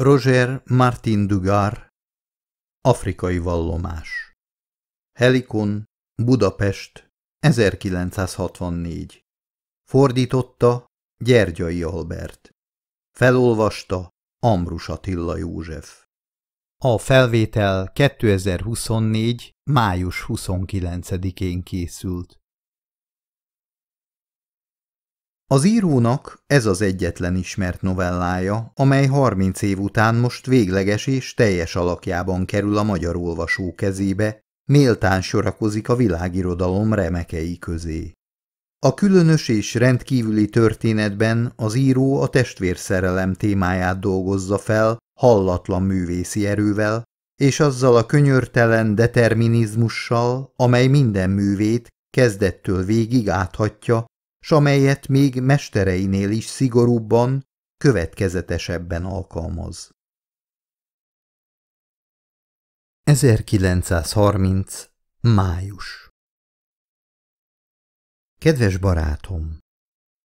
Roger Martin Dugar Afrikai vallomás Helikon, Budapest, 1964 Fordította Gyergyai Albert Felolvasta Ambrus Attila József A felvétel 2024. május 29-én készült. Az írónak ez az egyetlen ismert novellája, amely 30 év után most végleges és teljes alakjában kerül a magyar olvasó kezébe, méltán sorakozik a világirodalom remekei közé. A különös és rendkívüli történetben az író a testvérszerelem témáját dolgozza fel hallatlan művészi erővel, és azzal a könyörtelen determinizmussal, amely minden művét kezdettől végig áthatja s amelyet még mestereinél is szigorúbban, következetesebben alkalmaz. 1930. Május Kedves barátom!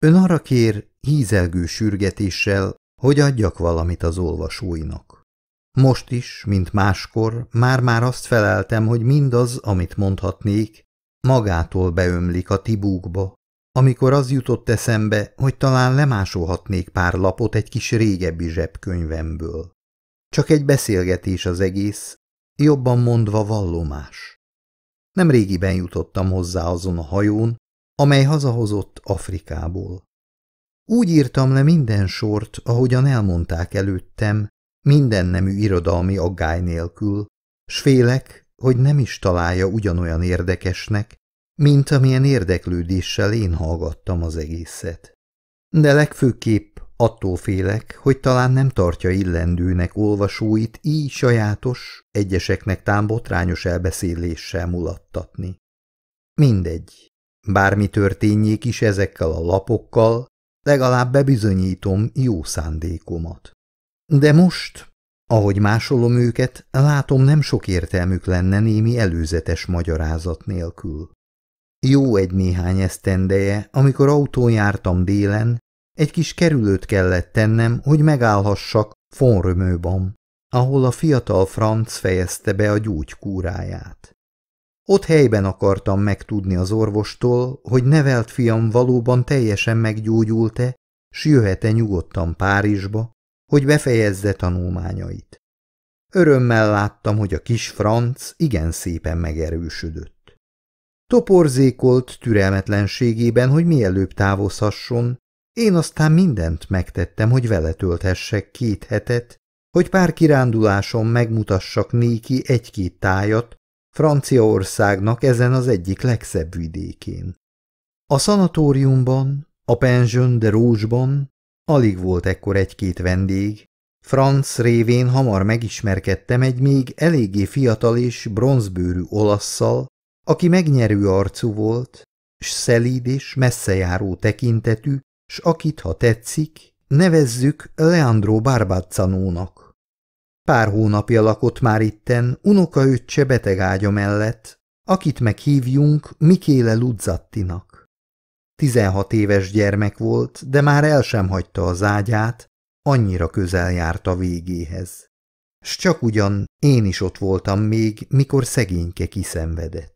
Ön arra kér hízelgő sürgetéssel, hogy adjak valamit az olvasóinak. Most is, mint máskor, már-már azt feleltem, hogy mindaz, amit mondhatnék, magától beömlik a tibúkba, amikor az jutott eszembe, hogy talán lemásolhatnék pár lapot egy kis régebbi zsebkönyvemből. Csak egy beszélgetés az egész, jobban mondva vallomás. Nem régiben jutottam hozzá azon a hajón, amely hazahozott Afrikából. Úgy írtam le minden sort, ahogyan elmondták előttem, minden nemű irodalmi aggály nélkül, s félek, hogy nem is találja ugyanolyan érdekesnek, mint amilyen érdeklődéssel én hallgattam az egészet. De legfőképp attól félek, hogy talán nem tartja illendőnek olvasóit így sajátos, egyeseknek tám botrányos elbeszéléssel mulattatni. Mindegy, bármi történjék is ezekkel a lapokkal, legalább bebizonyítom jó szándékomat. De most, ahogy másolom őket, látom nem sok értelmük lenne némi előzetes magyarázat nélkül. Jó egy néhány esztendeje, amikor autón jártam délen, egy kis kerülőt kellett tennem, hogy megállhassak Fonrömőban, ahol a fiatal Franz fejezte be a gyógykúráját. Ott helyben akartam megtudni az orvostól, hogy nevelt fiam valóban teljesen meggyógyult-e, s jöhet-e nyugodtan Párizsba, hogy befejezze tanulmányait. Örömmel láttam, hogy a kis Franz igen szépen megerősödött. Toporzékolt türelmetlenségében, hogy mielőbb távozhasson, én aztán mindent megtettem, hogy vele tölthessek két hetet, hogy pár kiránduláson megmutassak néki egy-két tájat Franciaországnak ezen az egyik legszebb vidékén. A szanatóriumban, a Pension de Rózsban alig volt ekkor egy-két vendég, Franz révén hamar megismerkedtem egy még eléggé fiatal és bronzbőrű olasszal, aki megnyerő arcú volt, s szelíd és messzejáró tekintetű, s akit, ha tetszik, nevezzük Leandro Barbazzanónak. Pár hónapja lakott már itten unokaöccse ágya mellett, akit meghívjunk Mikéle Ludzattinak. Tizenhat éves gyermek volt, de már el sem hagyta az ágyát, annyira közel járt a végéhez. S csak ugyan én is ott voltam még, mikor szegényke kiszenvedett.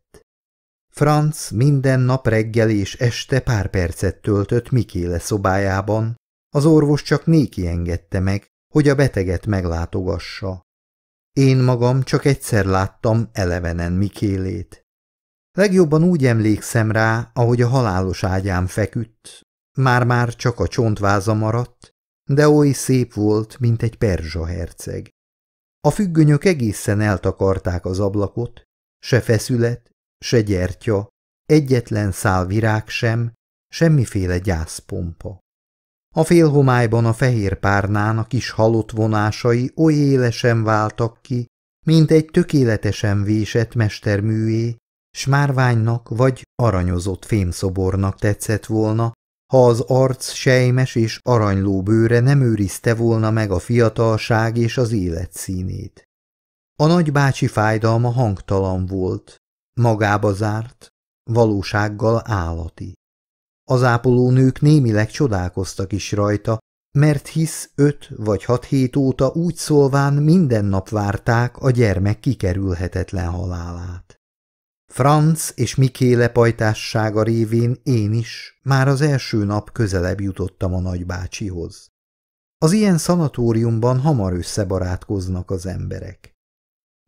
Franz minden nap reggel és este pár percet töltött Mikéle szobájában, az orvos csak néki engedte meg, hogy a beteget meglátogassa. Én magam csak egyszer láttam elevenen Mikélét. Legjobban úgy emlékszem rá, ahogy a halálos ágyám feküdt. Már-már csak a csontváza maradt, de oly szép volt, mint egy perzsa herceg. A függönyök egészen eltakarták az ablakot, se feszület, se gyertya, egyetlen szál virág sem, semmiféle gyászpompa. A félhomályban a fehér párnán a kis halott vonásai oly élesen váltak ki, mint egy tökéletesen vésett mesterműé, márványnak vagy aranyozott fémszobornak tetszett volna, ha az arc sejmes és aranyló bőre nem őrizte volna meg a fiatalság és az élet színét. A nagybácsi fájdalma hangtalan volt, Magába zárt, valósággal állati. Az ápolónők némileg csodálkoztak is rajta, mert hisz öt vagy hat hét óta úgy szólván minden nap várták a gyermek kikerülhetetlen halálát. Franz és Mikéle pajtássága révén én is már az első nap közelebb jutottam a nagybácsihoz. Az ilyen szanatóriumban hamar összebarátkoznak az emberek.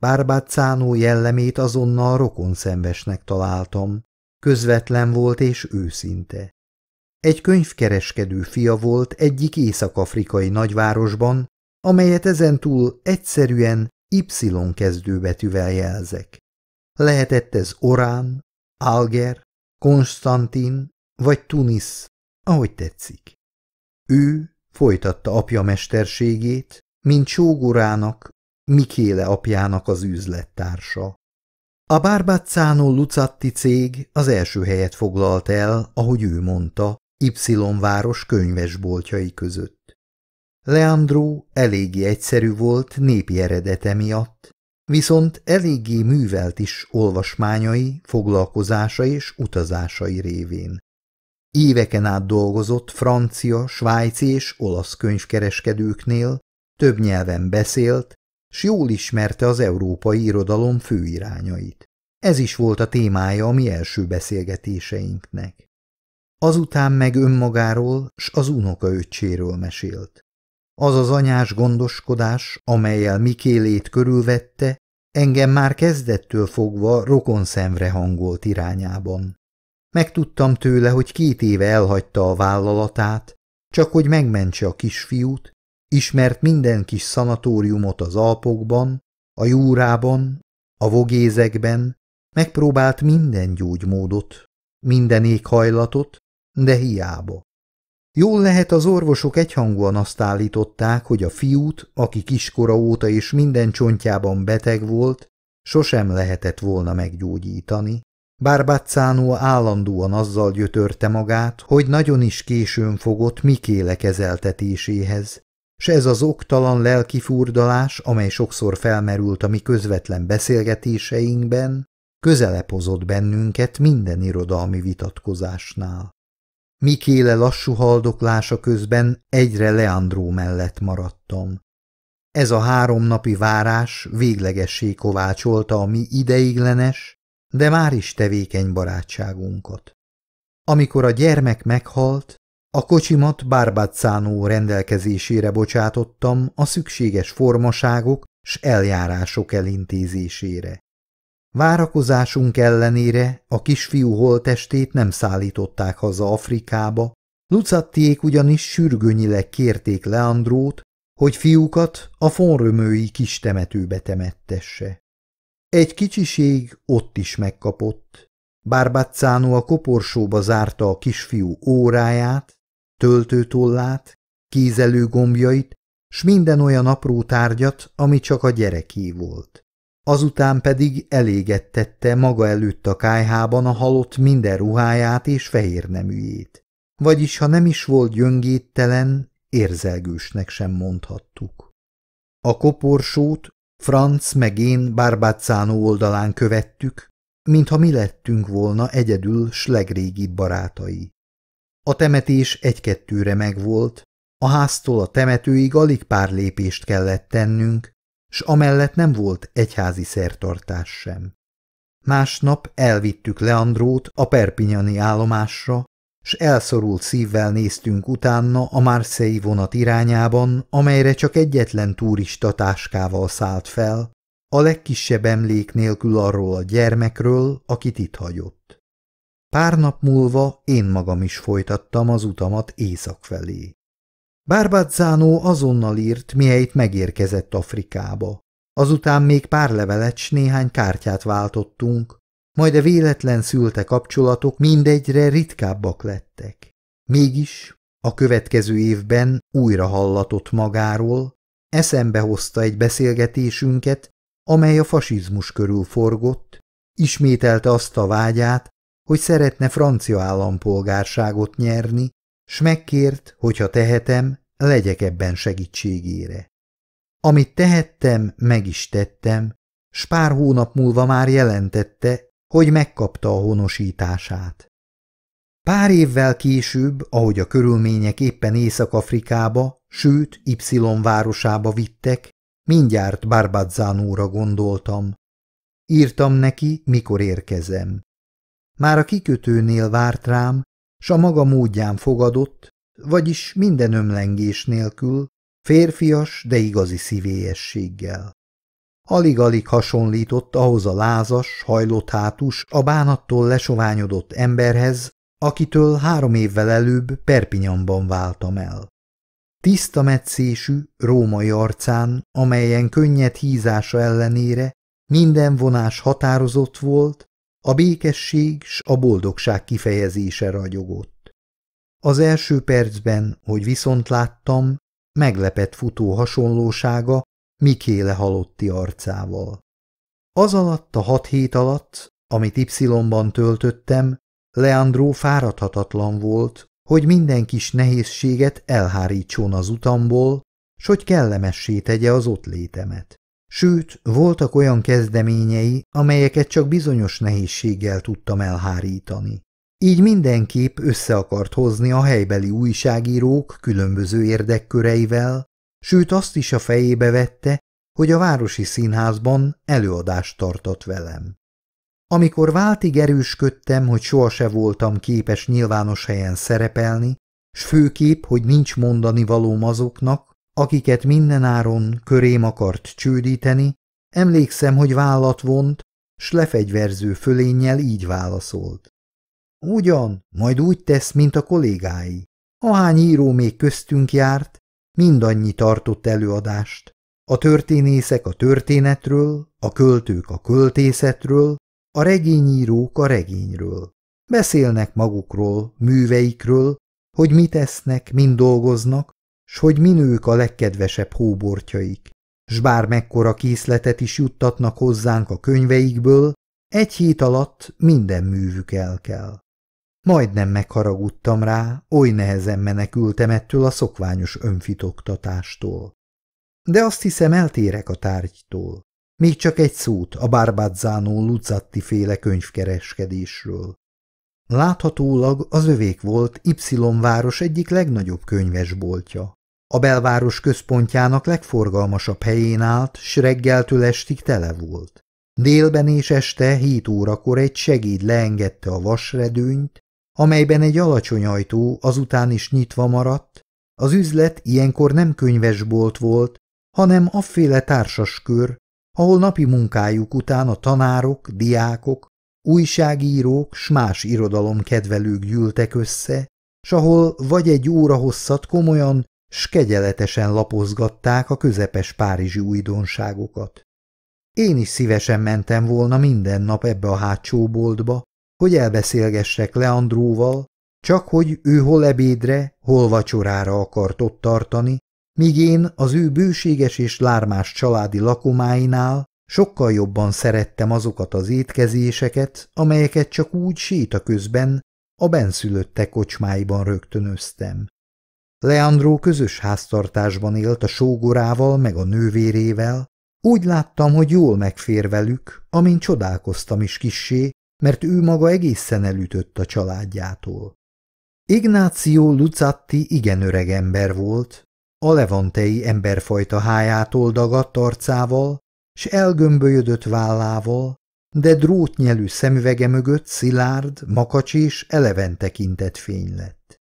Bárbáccánó jellemét azonnal rokonszenvesnek találtam. Közvetlen volt és őszinte. Egy könyvkereskedő fia volt egyik észak-afrikai nagyvárosban, amelyet ezentúl egyszerűen Y kezdőbetűvel jelzek. Lehetett ez Orán, Alger, Konstantin vagy Tunis, ahogy tetszik. Ő folytatta apja mesterségét, mint sógorának, Mikéle apjának az üzlettársa. A Bárbáccánó Lucatti cég az első helyet foglalt el, ahogy ő mondta, Y város könyvesboltjai között. Leandro eléggé egyszerű volt népi eredete miatt, viszont eléggé művelt is olvasmányai, foglalkozása és utazásai révén. Éveken át dolgozott francia, svájci és olasz könyvkereskedőknél, több nyelven beszélt, s jól ismerte az európai irodalom főirányait. Ez is volt a témája a mi első beszélgetéseinknek. Azután meg önmagáról s az unoka öcséről mesélt. Az az anyás gondoskodás, amelyel Mikélét körülvette, engem már kezdettől fogva rokon szemre hangolt irányában. Megtudtam tőle, hogy két éve elhagyta a vállalatát, csak hogy megmentse a kisfiút, Ismert minden kis szanatóriumot az Alpokban, a Júrában, a Vogézekben, megpróbált minden gyógymódot, minden éghajlatot, de hiába. Jól lehet az orvosok egyhangúan azt állították, hogy a fiút, aki kiskora óta és minden csontjában beteg volt, sosem lehetett volna meggyógyítani, bár állandóan azzal gyötörte magát, hogy nagyon is későn fogott Mikéle kezeltetéséhez, s ez az oktalan lelki furdalás, amely sokszor felmerült a mi közvetlen beszélgetéseinkben, közelebb hozott bennünket minden irodalmi vitatkozásnál. Mikéle lassú haldoklása közben egyre Leandró mellett maradtam. Ez a három napi várás véglegessé kovácsolta a mi ideiglenes, de már is tevékeny barátságunkat. Amikor a gyermek meghalt, a kocsimat Bárbáccánó rendelkezésére bocsátottam a szükséges formaságok s eljárások elintézésére. Várakozásunk ellenére a kisfiú holtestét nem szállították haza Afrikába, Lucattiék ugyanis sürgőnyileg kérték Leandrót, hogy fiúkat a fonrömői kis temetőbe temettesse. Egy kicsiség ott is megkapott. Bárbáccánó a koporsóba zárta a kisfiú óráját, töltőtollát, kézelő gombjait, s minden olyan apró tárgyat, ami csak a gyereké volt. Azután pedig elégettette maga előtt a kájhában a halott minden ruháját és fehér neműjét. Vagyis, ha nem is volt gyöngéttelen, érzelgősnek sem mondhattuk. A koporsót Franz meg én Bárbáccánó oldalán követtük, mintha mi lettünk volna egyedül s legrégibb barátai. A temetés egy-kettőre megvolt, a háztól a temetőig alig pár lépést kellett tennünk, s amellett nem volt egyházi szertartás sem. Másnap elvittük Leandrót a perpinyani állomásra, s elszorult szívvel néztünk utána a Marseille vonat irányában, amelyre csak egyetlen turista táskával szállt fel, a legkisebb emlék nélkül arról a gyermekről, akit itt hagyott. Pár nap múlva én magam is folytattam az utamat észak felé. Bárbazzánó azonnal írt, mihelyt megérkezett Afrikába. Azután még pár levelet s néhány kártyát váltottunk, majd a véletlen szülte kapcsolatok mindegyre ritkábbak lettek. Mégis a következő évben újra hallatott magáról, eszembe hozta egy beszélgetésünket, amely a fasizmus körül forgott, ismételte azt a vágyát, hogy szeretne francia állampolgárságot nyerni, s megkért, hogyha tehetem, legyek ebben segítségére. Amit tehettem, meg is tettem, s pár hónap múlva már jelentette, hogy megkapta a honosítását. Pár évvel később, ahogy a körülmények éppen Észak-Afrikába, sőt Y városába vittek, mindjárt Barbazzánóra gondoltam. Írtam neki, mikor érkezem. Már a kikötőnél várt rám, s a maga módján fogadott, vagyis minden ömlengés nélkül, férfias, de igazi szívélyességgel. Alig-alig hasonlított ahhoz a lázas, hajlott hátus, a bánattól lesoványodott emberhez, akitől három évvel előbb Perpinyamban váltam el. Tiszta metszésű, római arcán, amelyen könnyed hízása ellenére minden vonás határozott volt, a békesség s a boldogság kifejezése ragyogott. Az első percben, hogy viszont láttam, meglepett futó hasonlósága Mikéle halotti arcával. Az alatt a hat hét alatt, amit Y-ban töltöttem, Leandro fáradhatatlan volt, hogy minden kis nehézséget elhárítson az utamból, s hogy kellemessé tegye az ott létemet. Sőt, voltak olyan kezdeményei, amelyeket csak bizonyos nehézséggel tudtam elhárítani. Így mindenképp össze akart hozni a helybeli újságírók különböző érdekköreivel, sőt azt is a fejébe vette, hogy a városi színházban előadást tartott velem. Amikor váltig erősködtem, hogy sohasem voltam képes nyilvános helyen szerepelni, s főkép, hogy nincs mondani valóm azoknak, akiket mindenáron körém akart csődíteni, emlékszem, hogy vállat vont, s lefegyverző fölénnyel így válaszolt. Ugyan, majd úgy tesz, mint a kollégái. Ahány író még köztünk járt, mindannyi tartott előadást. A történészek a történetről, a költők a költészetről, a regényírók a regényről. Beszélnek magukról, műveikről, hogy mit esznek, mind dolgoznak, s hogy minők a legkedvesebb hóbortjaik, s bár mekkora készletet is juttatnak hozzánk a könyveikből, egy hét alatt minden művük elkel. Majdnem megharagudtam rá, oly nehezen menekültem ettől a szokványos önfitoktatástól. De azt hiszem eltérek a tárgytól. Még csak egy szót a Bárbazzánó Lucatti féle könyvkereskedésről. Láthatólag az övék volt Y város egyik legnagyobb könyvesboltja. A belváros központjának legforgalmasabb helyén állt, s reggeltől estig tele volt. Délben és este hét órakor egy segéd leengedte a vasredőnyt, amelyben egy alacsony ajtó azután is nyitva maradt, az üzlet ilyenkor nem könyvesbolt volt, hanem afféle társaskör, ahol napi munkájuk után a tanárok, diákok, újságírók s más irodalomkedvelők gyűltek össze, s ahol vagy egy óra hosszat komolyan, s kegyeletesen lapozgatták a közepes párizsi újdonságokat. Én is szívesen mentem volna minden nap ebbe a hátsó boltba, hogy elbeszélgessek Leandróval, csak hogy ő hol ebédre, hol vacsorára akart ott tartani, míg én az ő bőséges és lármás családi lakomáinál sokkal jobban szerettem azokat az étkezéseket, amelyeket csak úgy a közben a benszülöttek kocsmáiban rögtönöztem. Leandro közös háztartásban élt a sógorával meg a nővérével, úgy láttam, hogy jól megfér velük, amin csodálkoztam is kissé, mert ő maga egészen elütött a családjától. Ignáció Lucatti igen öreg ember volt, a levantei emberfajta hájától dagadt arcával, s elgömbölyödött vállával, de drótnyelű szemüvege mögött szilárd, makacs és eleven tekintett fény lett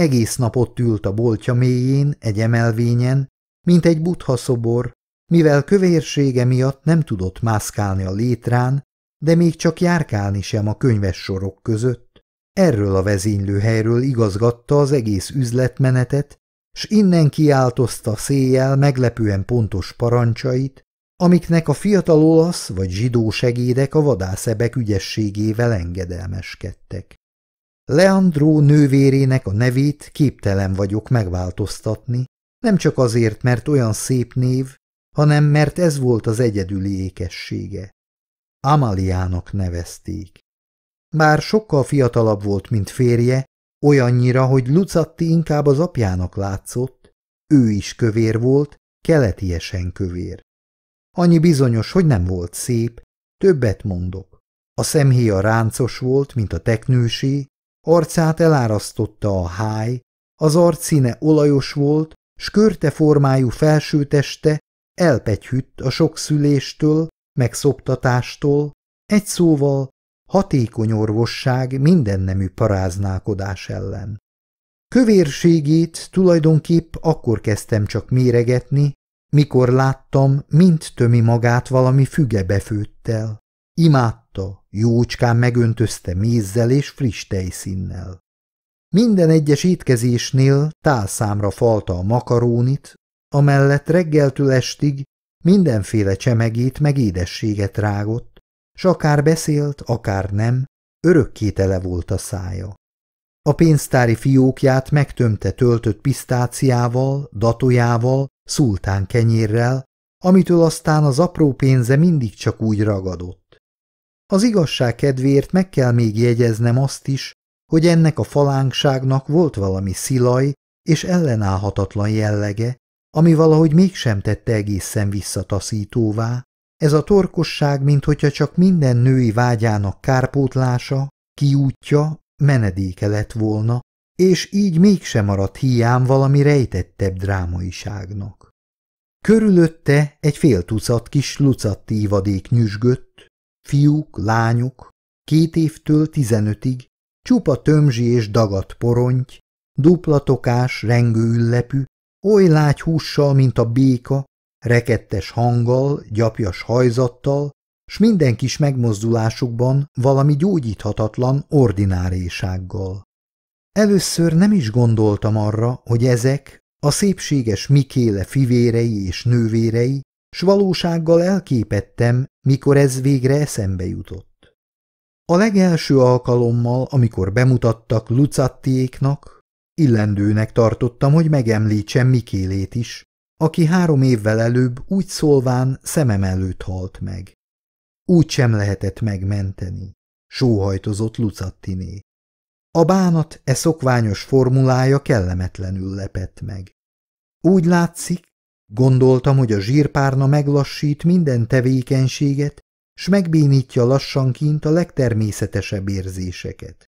egész nap ott ült a boltja mélyén, egy emelvényen, mint egy butha szobor, mivel kövérsége miatt nem tudott mászkálni a létrán, de még csak járkálni sem a könyves sorok között. Erről a vezénylőhelyről igazgatta az egész üzletmenetet, s innen kiáltozta széjjel meglepően pontos parancsait, amiknek a fiatal olasz vagy zsidó segédek a vadászebek ügyességével engedelmeskedtek. Leandro nővérének a nevét képtelen vagyok megváltoztatni, nem csak azért, mert olyan szép név, hanem mert ez volt az egyedüli ékessége. Amaliának nevezték. Bár sokkal fiatalabb volt, mint férje, olyannyira, hogy Lucatti inkább az apjának látszott, ő is kövér volt, keletiesen kövér. Annyi bizonyos, hogy nem volt szép, többet mondok. A szemhéja ráncos volt, mint a teknősé, Arcát elárasztotta a háj, az arc színe olajos volt, s körte formájú felsőteste elpegyhütt a sok szüléstől, megszoptatástól, egy szóval hatékony orvosság minden nemű paráználkodás ellen. Kövérségét tulajdonképp akkor kezdtem csak méregetni, mikor láttam, mint tömi magát valami füge befőttel. Imád Jócskán megöntözte mézzel és friss tejszínnel. Minden egyes étkezésnél tálszámra falta a makarónit, amellett reggeltől estig mindenféle csemegét meg édességet rágott, s akár beszélt, akár nem, örökké tele volt a szája. A pénztári fiókját megtömte töltött pisztáciával, datojával, szultán kenyérrel, amitől aztán az apró pénze mindig csak úgy ragadott. Az igazság kedvéért meg kell még jegyeznem azt is, hogy ennek a falánkságnak volt valami szilaj és ellenállhatatlan jellege, ami valahogy mégsem tette egészen visszataszítóvá, ez a torkosság, mint hogyha csak minden női vágyának kárpótlása, kiútja, menedéke lett volna, és így mégsem maradt hiám valami rejtettebb drámaiságnak. Körülötte egy fél tucat kis lucatti ivadék nyüzsgött, fiúk, lányok, két évtől tizenötig, csupa tömzsi és dagat porony, duplatokás, rengő üllepű, oly lágy hússal, mint a béka, rekettes hanggal, gyapjas hajzattal, s minden kis megmozdulásukban valami gyógyíthatatlan ordinárésággal. Először nem is gondoltam arra, hogy ezek, a szépséges Mikéle fivérei és nővérei, s valósággal elképettem mikor ez végre eszembe jutott. A legelső alkalommal, amikor bemutattak Lucattiéknak, illendőnek tartottam, hogy megemlítsem Mikélét is, aki három évvel előbb úgy szólván szemem előtt halt meg. Úgy sem lehetett megmenteni, sóhajtozott Lucattiné. A bánat e szokványos formulája kellemetlenül lepett meg. Úgy látszik, Gondoltam, hogy a zsírpárna meglassít minden tevékenységet, s megbénítja lassanként a legtermészetesebb érzéseket.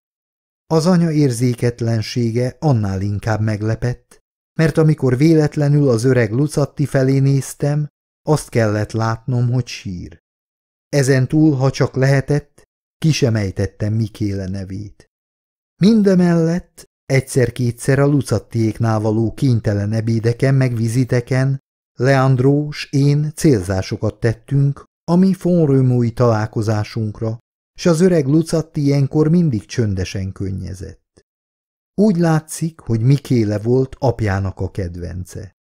Az anya érzéketlensége annál inkább meglepett, mert amikor véletlenül az öreg Lucatti felé néztem, azt kellett látnom, hogy sír. Ezen túl, ha csak lehetett, kisemejtettem Mikéle nevét. Mindemellett egyszer-kétszer a lucattiéknál való kénytelen ebédeken meg viziteken Leandro én célzásokat tettünk ami mi találkozásunkra, s az öreg Lucatti ilyenkor mindig csöndesen könnyezett. Úgy látszik, hogy Mikéle volt apjának a kedvence.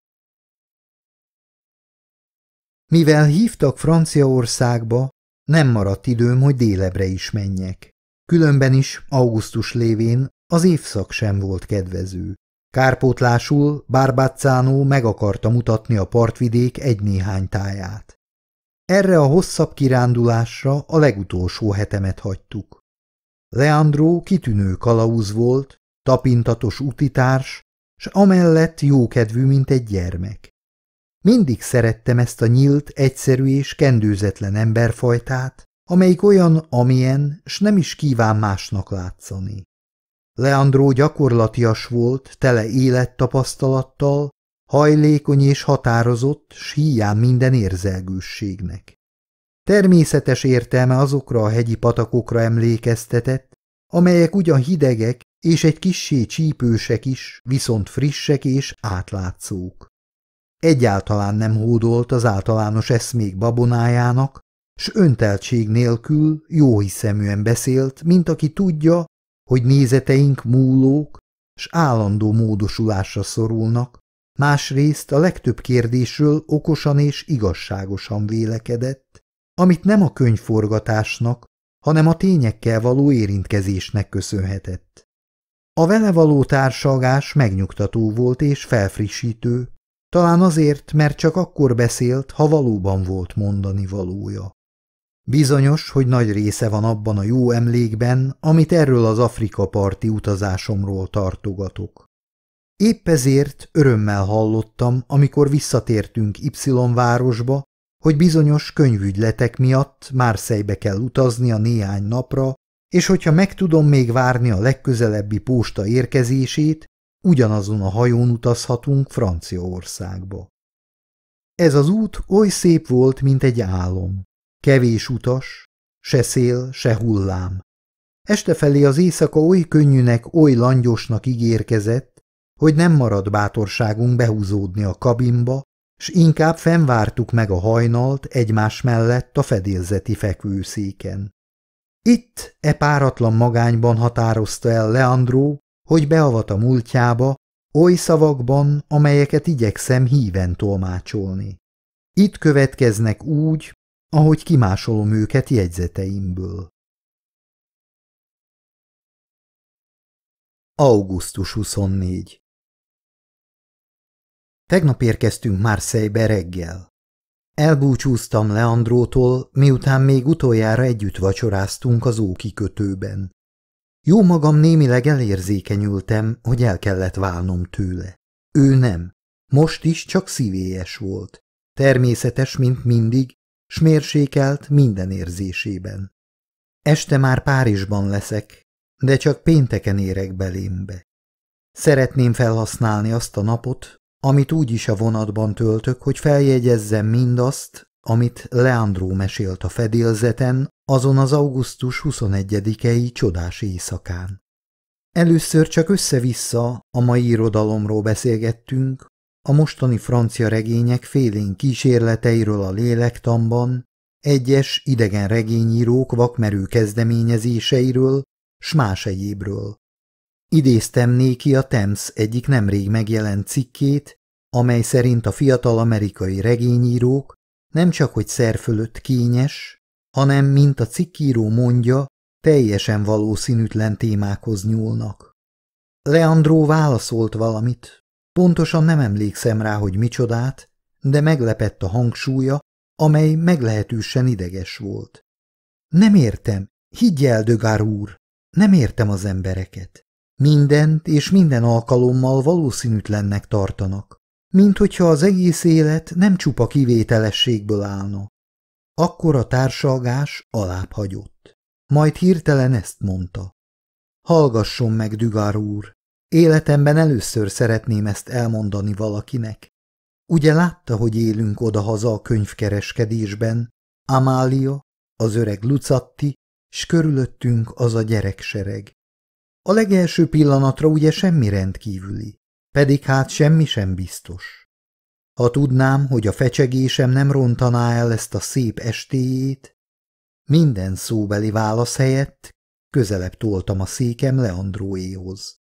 Mivel hívtak Franciaországba, nem maradt időm, hogy délebre is menjek. Különben is augusztus lévén az évszak sem volt kedvező. Kárpótlásul Bárbáccánó meg akarta mutatni a partvidék egy-néhány táját. Erre a hosszabb kirándulásra a legutolsó hetemet hagytuk. Leandro kitűnő kalauz volt, tapintatos utitárs, s amellett jókedvű, mint egy gyermek. Mindig szerettem ezt a nyílt, egyszerű és kendőzetlen emberfajtát, amelyik olyan, amilyen, s nem is kíván másnak látszani. Leandro gyakorlatias volt, tele élettapasztalattal, hajlékony és határozott, s hiány minden érzelgősségnek. Természetes értelme azokra a hegyi patakokra emlékeztetett, amelyek ugyan hidegek és egy kissé csípősek is, viszont frissek és átlátszók. Egyáltalán nem hódolt az általános eszmék babonájának, s önteltség nélkül jóhiszeműen beszélt, mint aki tudja, hogy nézeteink múlók s állandó módosulásra szorulnak, másrészt a legtöbb kérdésről okosan és igazságosan vélekedett, amit nem a könyvforgatásnak, hanem a tényekkel való érintkezésnek köszönhetett. A vele való társalgás megnyugtató volt és felfrissítő, talán azért, mert csak akkor beszélt, ha valóban volt mondani valója. Bizonyos, hogy nagy része van abban a jó emlékben, amit erről az Afrika parti utazásomról tartogatok. Épp ezért örömmel hallottam, amikor visszatértünk Y-városba, hogy bizonyos könyvügyletek miatt Márszejbe kell utazni a néhány napra, és hogyha meg tudom még várni a legközelebbi posta érkezését, ugyanazon a hajón utazhatunk Franciaországba. Ez az út oly szép volt, mint egy álom. Kevés utas, se szél, se hullám. Este felé az éjszaka oly könnyűnek, oly langyosnak ígérkezett, hogy nem maradt bátorságunk behúzódni a kabinba, s inkább fennvártuk meg a hajnalt egymás mellett a fedélzeti fekvőszéken. Itt, e páratlan magányban határozta el Leandró, hogy beavat a múltjába, oly szavakban, amelyeket igyekszem híven tolmácsolni. Itt következnek úgy, ahogy kimásolom őket jegyzeteimből. Augusztus 24 Tegnap érkeztünk Marseille-be reggel. Elbúcsúztam Leandrótól, miután még utoljára együtt vacsoráztunk az ókikötőben. Jó magam némileg elérzékenyültem, hogy el kellett válnom tőle. Ő nem. Most is csak szívélyes volt. Természetes, mint mindig, s mérsékelt minden érzésében. Este már Párizsban leszek, de csak pénteken érek belémbe. Szeretném felhasználni azt a napot, amit úgy is a vonatban töltök, hogy feljegyezzem mindazt, amit Leandró mesélt a fedélzeten azon az augusztus 21-i csodás éjszakán. Először csak össze-vissza a mai irodalomról beszélgettünk, a mostani francia regények félén kísérleteiről a lélektamban, egyes idegen regényírók vakmerő kezdeményezéseiről, s más egyébről. Idéztem néki a Thames egyik nemrég megjelent cikkét, amely szerint a fiatal amerikai regényírók nem csak hogy szerfölött kényes, hanem, mint a cikkíró mondja, teljesen valószínűtlen témákhoz nyúlnak. Leandró válaszolt valamit, Pontosan nem emlékszem rá, hogy micsodát, de meglepett a hangsúlya, amely meglehetősen ideges volt. Nem értem, higgy el, Dögár úr, nem értem az embereket. Mindent és minden alkalommal valószínűtlennek tartanak, mint hogyha az egész élet nem csupa kivételességből állna. Akkor a társalgás alább hagyott. Majd hirtelen ezt mondta. Hallgasson meg, Dügár úr, Életemben először szeretném ezt elmondani valakinek. Ugye látta, hogy élünk odahaza a könyvkereskedésben, Amália, az öreg Lucatti, s körülöttünk az a gyereksereg. A legelső pillanatra ugye semmi rendkívüli, pedig hát semmi sem biztos. Ha tudnám, hogy a fecsegésem nem rontaná el ezt a szép estéjét, minden szóbeli válasz helyett közelebb toltam a székem Leandróéhoz.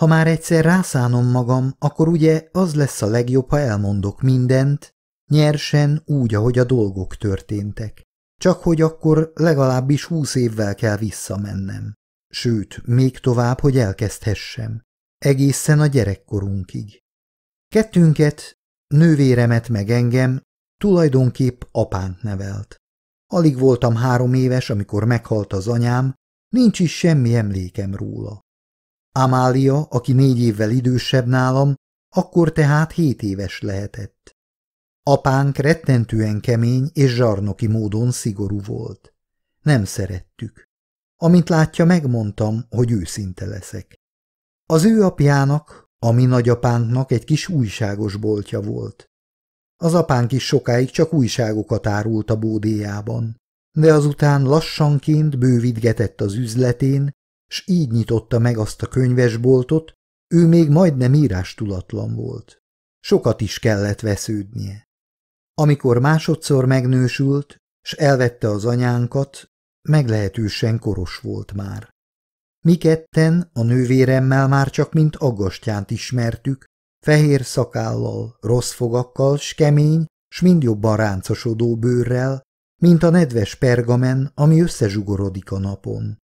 Ha már egyszer rászánom magam, akkor ugye az lesz a legjobb, ha elmondok mindent, nyersen úgy, ahogy a dolgok történtek. Csak hogy akkor legalábbis húsz évvel kell visszamennem. Sőt, még tovább, hogy elkezdhessem. Egészen a gyerekkorunkig. Kettünket, nővéremet meg engem, tulajdonképp apánk nevelt. Alig voltam három éves, amikor meghalt az anyám, nincs is semmi emlékem róla. Amália, aki négy évvel idősebb nálam, akkor tehát hét éves lehetett. Apánk rettentően kemény és zsarnoki módon szigorú volt. Nem szerettük. Amint látja, megmondtam, hogy őszinte leszek. Az ő apjának, a mi nagyapánknak egy kis újságos boltja volt. Az apánk is sokáig csak újságokat árult a bódéjában, de azután lassanként bővidgetett az üzletén, s így nyitotta meg azt a könyvesboltot, ő még majdnem írás volt. Sokat is kellett vesződnie. Amikor másodszor megnősült, s elvette az anyánkat, meglehetősen koros volt már. Mi ketten a nővéremmel már csak mint aggastyánt ismertük, fehér szakállal, rossz fogakkal, s kemény, s mind jobban ráncosodó bőrrel, mint a nedves pergamen, ami összezsugorodik a napon.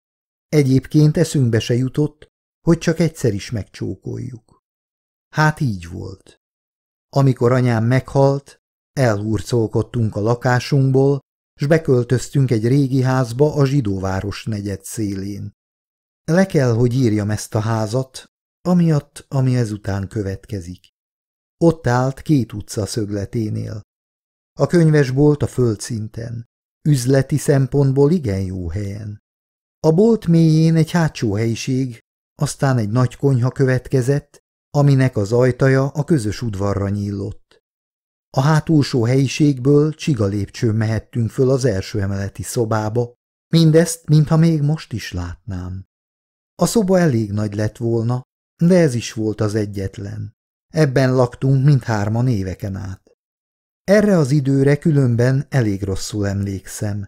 Egyébként eszünkbe se jutott, hogy csak egyszer is megcsókoljuk. Hát így volt. Amikor anyám meghalt, elhurcolkodtunk a lakásunkból, s beköltöztünk egy régi házba a zsidóváros negyed szélén. Le kell, hogy írjam ezt a házat, amiatt, ami ezután következik. Ott állt két utca szögleténél. A könyvesbolt a földszinten. Üzleti szempontból igen jó helyen. A bolt mélyén egy hátsó helyiség, aztán egy nagy konyha következett, aminek az ajtaja a közös udvarra nyílott. A hátulsó helyiségből csiga lépcsőn mehettünk föl az első emeleti szobába, mindezt, mintha még most is látnám. A szoba elég nagy lett volna, de ez is volt az egyetlen. Ebben laktunk mindhárman éveken át. Erre az időre különben elég rosszul emlékszem.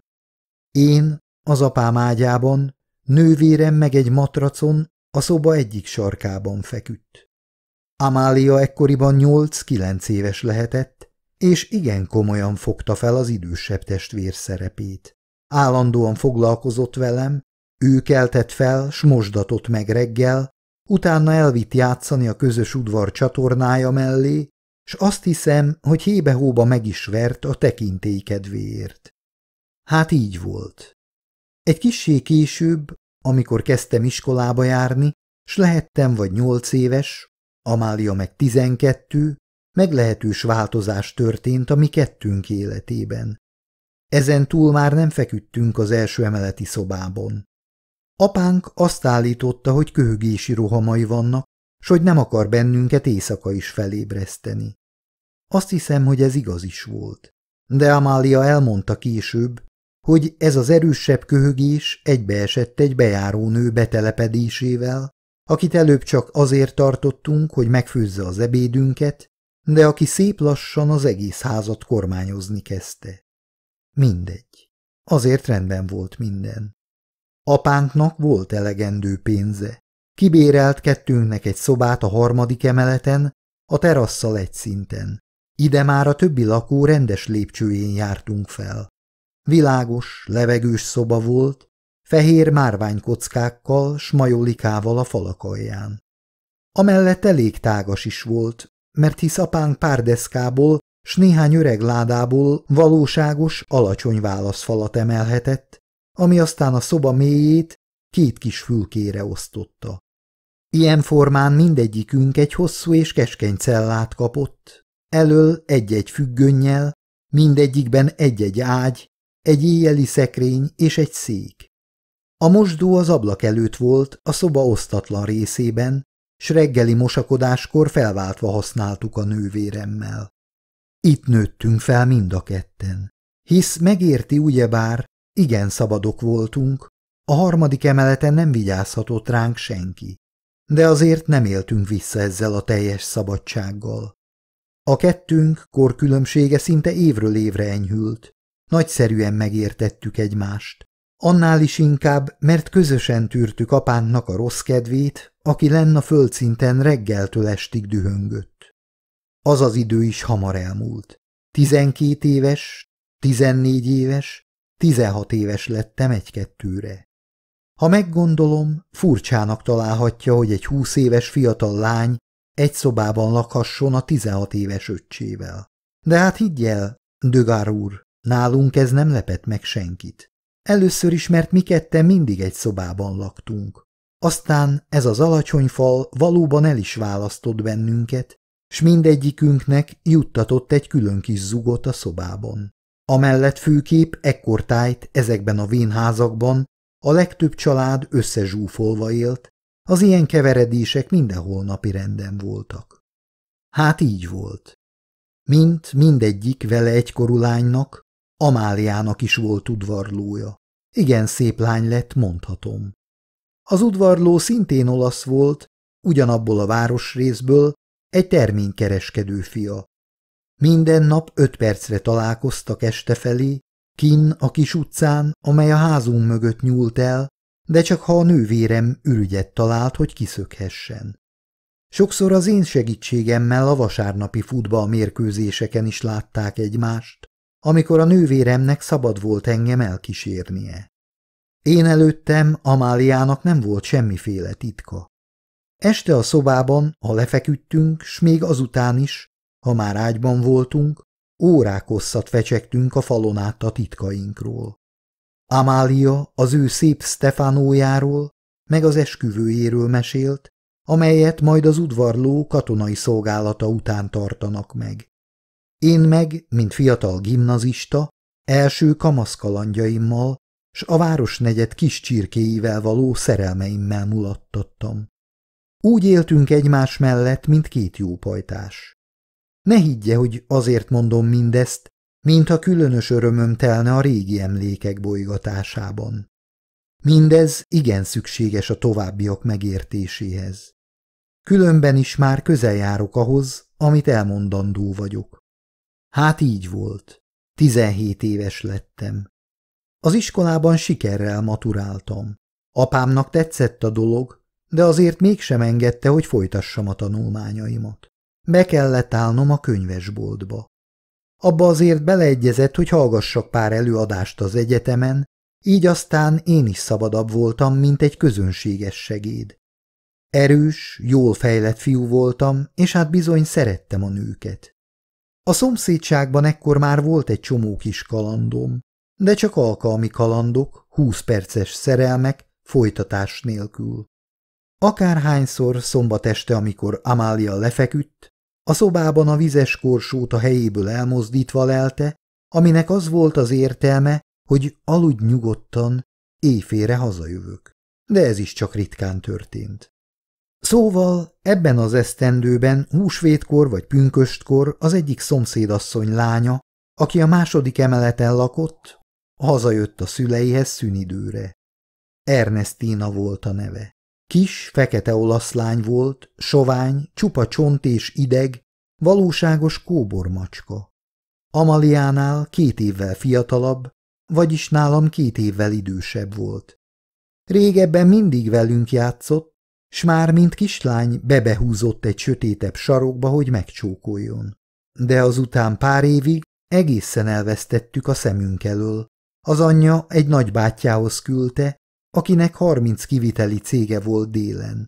Én, az apám ágyában, nővérem meg egy matracon, a szoba egyik sarkában feküdt. Amália ekkoriban nyolc-kilenc éves lehetett, és igen komolyan fogta fel az idősebb testvér szerepét. Állandóan foglalkozott velem, ő keltett fel, s meg reggel, utána elvitt játszani a közös udvar csatornája mellé, s azt hiszem, hogy hébe-hóba meg is vert a tekintély kedvéért. Hát így volt. Egy kissé később, amikor kezdtem iskolába járni, s lehettem vagy nyolc éves, Amália meg tizenkettő, meglehetős változás történt a mi kettünk életében. Ezen túl már nem feküdtünk az első emeleti szobában. Apánk azt állította, hogy köhögési rohamai vannak, s hogy nem akar bennünket éjszaka is felébreszteni. Azt hiszem, hogy ez igaz is volt. De Amália elmondta később, hogy ez az erősebb köhögés egybeesett egy bejárónő betelepedésével, akit előbb csak azért tartottunk, hogy megfőzze az ebédünket, de aki szép lassan az egész házat kormányozni kezdte. Mindegy. Azért rendben volt minden. Apánknak volt elegendő pénze. Kibérelt kettőnknek egy szobát a harmadik emeleten, a terasszal egy szinten. Ide már a többi lakó rendes lépcsőjén jártunk fel. Világos, levegős szoba volt, fehér márványkockákkal, s majolikával a falak alján. Amellett elég tágas is volt, mert hisz apánk pár deszkából s néhány öreg ládából valóságos, alacsony válaszfalat emelhetett, ami aztán a szoba mélyét két kis fülkére osztotta. Ilyen formán mindegyikünk egy hosszú és keskeny cellát kapott, elől egy-egy függönnyel, mindegyikben egy-egy ágy, egy éjjeli szekrény és egy szék. A mosdó az ablak előtt volt, a szoba osztatlan részében, s reggeli mosakodáskor felváltva használtuk a nővéremmel. Itt nőttünk fel mind a ketten. Hisz megérti ugyebár, igen szabadok voltunk, a harmadik emeleten nem vigyázhatott ránk senki. De azért nem éltünk vissza ezzel a teljes szabadsággal. A kettünk korkülönbsége szinte évről évre enyhült, Nagyszerűen megértettük egymást. Annál is inkább, mert közösen tűrtük apánknak a rossz kedvét, aki lenn a földszinten reggeltől estig dühöngött. Az az idő is hamar elmúlt. Tizenkét éves, tizennégy éves, tizenhat éves lettem egy-kettőre. Ha meggondolom, furcsának találhatja, hogy egy húsz éves fiatal lány egy szobában lakhasson a tizenhat éves öccsével. De hát higgyel, Dögár úr, Nálunk ez nem lepett meg senkit. Először is, mert mi ketten mindig egy szobában laktunk. Aztán ez az alacsony fal valóban el is választott bennünket, s mindegyikünknek juttatott egy külön kis zugot a szobában. Amellett főkép ekkor tájt ezekben a vénházakban a legtöbb család összezsúfolva élt, az ilyen keveredések mindenhol napi renden voltak. Hát így volt. Mint mindegyik vele egykorú lánynak, Amáliának is volt udvarlója. Igen szép lány lett, mondhatom. Az udvarló szintén olasz volt, ugyanabból a városrészből, egy terménykereskedő fia. Minden nap öt percre találkoztak este felé, kin a kis utcán, amely a házunk mögött nyúlt el, de csak ha a nővérem ürügyet talált, hogy kiszökhessen. Sokszor az én segítségemmel a vasárnapi futball mérkőzéseken is látták egymást, amikor a nővéremnek szabad volt engem elkísérnie. Én előttem Amáliának nem volt semmiféle titka. Este a szobában, ha lefeküdtünk, s még azután is, ha már ágyban voltunk, órák hosszat fecsegtünk a falon át a titkainkról. Amália az ő szép Stefanójáról, meg az esküvőjéről mesélt, amelyet majd az udvarló katonai szolgálata után tartanak meg. Én meg, mint fiatal gimnazista, első kamaszkalandjaimmal s a városnegyed kis csirkéivel való szerelmeimmel mulattattam. Úgy éltünk egymás mellett, mint két jópajtás. Ne higgye, hogy azért mondom mindezt, mintha különös örömöm telne a régi emlékek bolygatásában. Mindez igen szükséges a továbbiak megértéséhez. Különben is már közel járok ahhoz, amit elmondandó vagyok. Hát így volt. Tizenhét éves lettem. Az iskolában sikerrel maturáltam. Apámnak tetszett a dolog, de azért mégsem engedte, hogy folytassam a tanulmányaimat. Be kellett állnom a könyvesboltba. Abba azért beleegyezett, hogy hallgassak pár előadást az egyetemen, így aztán én is szabadabb voltam, mint egy közönséges segéd. Erős, jól fejlett fiú voltam, és hát bizony szerettem a nőket. A szomszédságban ekkor már volt egy csomó kis kalandom, de csak alkalmi kalandok, perces szerelmek, folytatás nélkül. Akárhányszor szombat este, amikor Amália lefeküdt, a szobában a vizes korsót a helyéből elmozdítva lelte, aminek az volt az értelme, hogy aludj nyugodtan, éjfére hazajövök. De ez is csak ritkán történt. Szóval ebben az esztendőben húsvétkor vagy pünköstkor az egyik szomszédasszony lánya, aki a második emeleten lakott, hazajött a szüleihez szünidőre. Ernestina volt a neve. Kis, fekete olaszlány volt, sovány, csupa csont és ideg, valóságos kóbormacska. Amaliánál két évvel fiatalabb, vagyis nálam két évvel idősebb volt. Régebben mindig velünk játszott, s már mint kislány bebehúzott egy sötétebb sarokba, hogy megcsókoljon. De azután pár évig egészen elvesztettük a szemünk elől. Az anyja egy nagybátyjához küldte, akinek harminc kiviteli cége volt délen.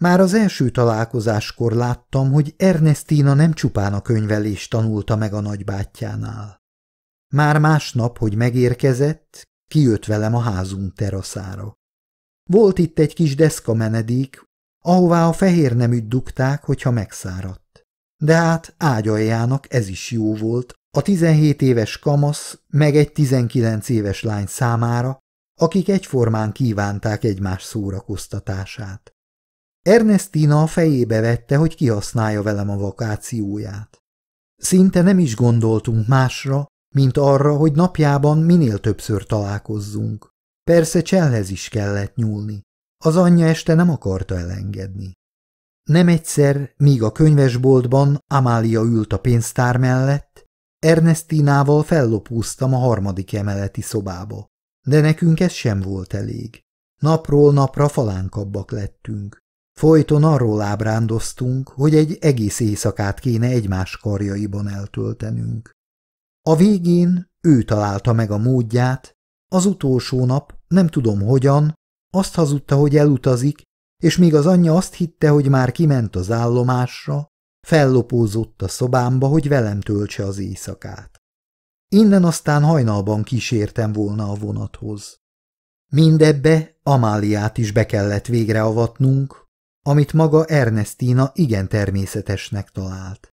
Már az első találkozáskor láttam, hogy Ernestina nem csupán a könyvelést tanulta meg a nagybátyjánál. Már másnap, hogy megérkezett, kijött velem a házunk teraszára. Volt itt egy kis deszka menedék, ahová a fehér nem dugták, hogyha megszáradt. De hát ágyaljának ez is jó volt, a 17 éves kamasz meg egy 19 éves lány számára, akik egyformán kívánták egymás szórakoztatását. Ernestina a fejébe vette, hogy kihasználja velem a vakációját. Szinte nem is gondoltunk másra, mint arra, hogy napjában minél többször találkozzunk. Persze Cselhez is kellett nyúlni. Az anyja este nem akarta elengedni. Nem egyszer, míg a könyvesboltban Amália ült a pénztár mellett, Ernestinával fellopúztam a harmadik emeleti szobába. De nekünk ez sem volt elég. Napról napra falánkabbak lettünk. Folyton arról ábrándoztunk, hogy egy egész éjszakát kéne egymás karjaiban eltöltenünk. A végén ő találta meg a módját, az utolsó nap, nem tudom hogyan, azt hazudta, hogy elutazik, és míg az anyja azt hitte, hogy már kiment az állomásra, fellopózott a szobámba, hogy velem töltse az éjszakát. Innen aztán hajnalban kísértem volna a vonathoz. Mindebbe Amáliát is be kellett végre avatnunk, amit maga Ernestina igen természetesnek talált.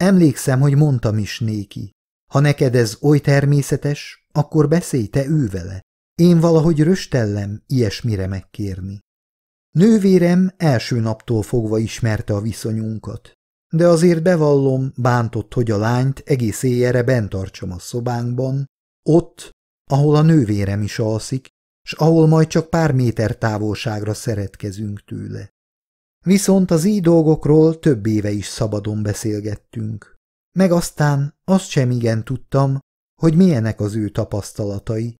Emlékszem, hogy mondtam is néki, ha neked ez oly természetes, akkor beszélj te ő vele. Én valahogy röstellem ilyesmire megkérni. Nővérem első naptól fogva ismerte a viszonyunkat, de azért bevallom, bántott, hogy a lányt egész éjjelre bentartsam a szobánkban, ott, ahol a nővérem is alszik, s ahol majd csak pár méter távolságra szeretkezünk tőle. Viszont az így dolgokról több éve is szabadon beszélgettünk. Meg aztán azt sem igen tudtam, hogy milyenek az ő tapasztalatai.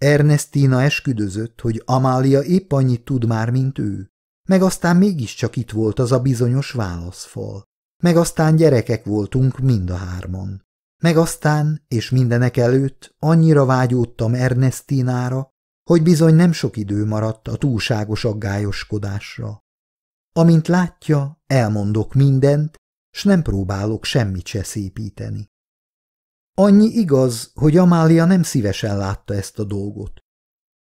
Ernestina esküdözött, hogy Amália épp annyit tud már, mint ő. Meg aztán mégiscsak itt volt az a bizonyos válaszfal. Meg aztán gyerekek voltunk mind a hárman. Meg aztán, és mindenek előtt annyira vágyódtam Ernestinára, hogy bizony nem sok idő maradt a túlságos aggályoskodásra. Amint látja, elmondok mindent, s nem próbálok semmit se szépíteni. Annyi igaz, hogy Amália nem szívesen látta ezt a dolgot.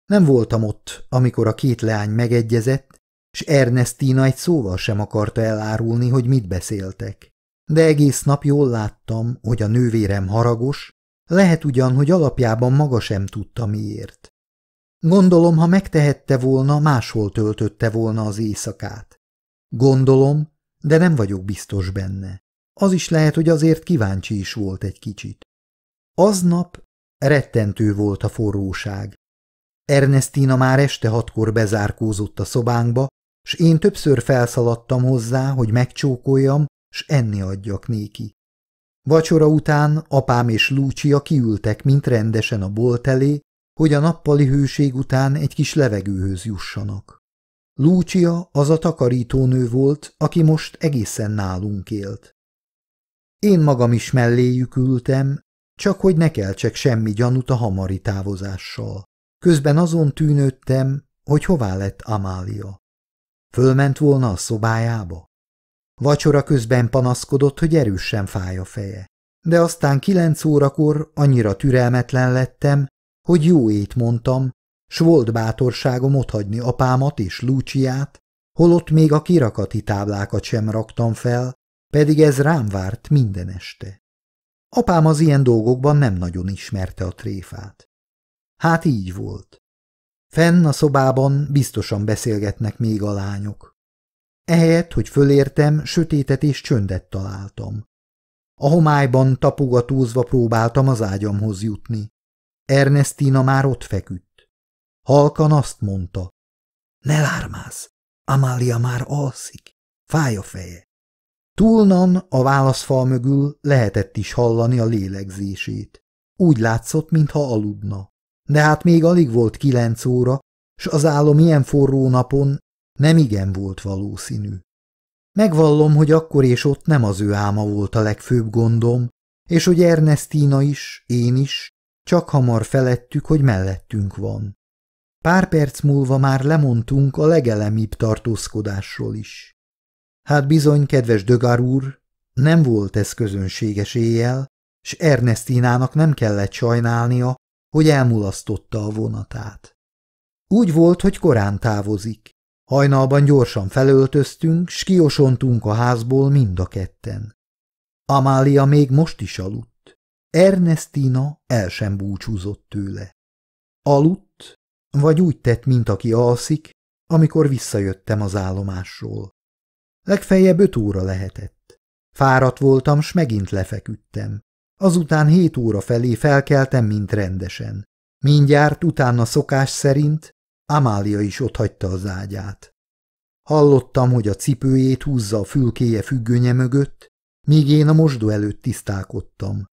Nem voltam ott, amikor a két leány megegyezett, s Ernestina egy szóval sem akarta elárulni, hogy mit beszéltek. De egész nap jól láttam, hogy a nővérem haragos, lehet ugyan, hogy alapjában maga sem tudta miért. Gondolom, ha megtehette volna, máshol töltötte volna az éjszakát. Gondolom, de nem vagyok biztos benne. Az is lehet, hogy azért kíváncsi is volt egy kicsit. Aznap rettentő volt a forróság. Ernestina már este hatkor bezárkózott a szobánkba, s én többször felszaladtam hozzá, hogy megcsókoljam, s enni adjak néki. Vacsora után apám és Lúcsia kiültek, mint rendesen a bolt elé, hogy a nappali hőség után egy kis levegőhöz jussanak. Lúcsia az a takarítónő volt, aki most egészen nálunk élt. Én magam is melléjük ültem, csak hogy ne keltsek semmi gyanút a hamari távozással. Közben azon tűnődtem, hogy hová lett Amália. Fölment volna a szobájába? Vacsora közben panaszkodott, hogy erősen fáj a feje. De aztán kilenc órakor annyira türelmetlen lettem, hogy jó ét mondtam, s volt bátorságom otthagyni apámat és Lúcsiát, holott még a kirakati táblákat sem raktam fel, pedig ez rám várt minden este. Apám az ilyen dolgokban nem nagyon ismerte a tréfát. Hát így volt. Fenn a szobában biztosan beszélgetnek még a lányok. Ehelyett, hogy fölértem, sötétet és csöndet találtam. A homályban tapogatózva próbáltam az ágyamhoz jutni. Ernestina már ott feküdt. Halkan azt mondta. Ne lármász, Amália már alszik, fáj a feje. Túlnan a válaszfal mögül lehetett is hallani a lélegzését. Úgy látszott, mintha aludna. De hát még alig volt kilenc óra, s az álom ilyen forró napon nem igen volt valószínű. Megvallom, hogy akkor és ott nem az ő álma volt a legfőbb gondom, és hogy Ernestina is, én is, csak hamar felettük, hogy mellettünk van. Pár perc múlva már lemondtunk a legelemibb tartózkodásról is. Hát bizony, kedves Dögár úr, nem volt ez közönséges éjjel, s Ernestinának nem kellett sajnálnia, hogy elmulasztotta a vonatát. Úgy volt, hogy korán távozik. Hajnalban gyorsan felöltöztünk, s kiosontunk a házból mind a ketten. Amália még most is aludt. Ernestina el sem búcsúzott tőle. Aludt, vagy úgy tett, mint aki alszik, amikor visszajöttem az állomásról. Legfeljebb öt óra lehetett. Fáradt voltam, s megint lefeküdtem. Azután hét óra felé felkeltem, mint rendesen. Mindjárt utána szokás szerint Amália is otthagyta az ágyát. Hallottam, hogy a cipőjét húzza a fülkéje függönye mögött, míg én a mosdó előtt tisztálkodtam.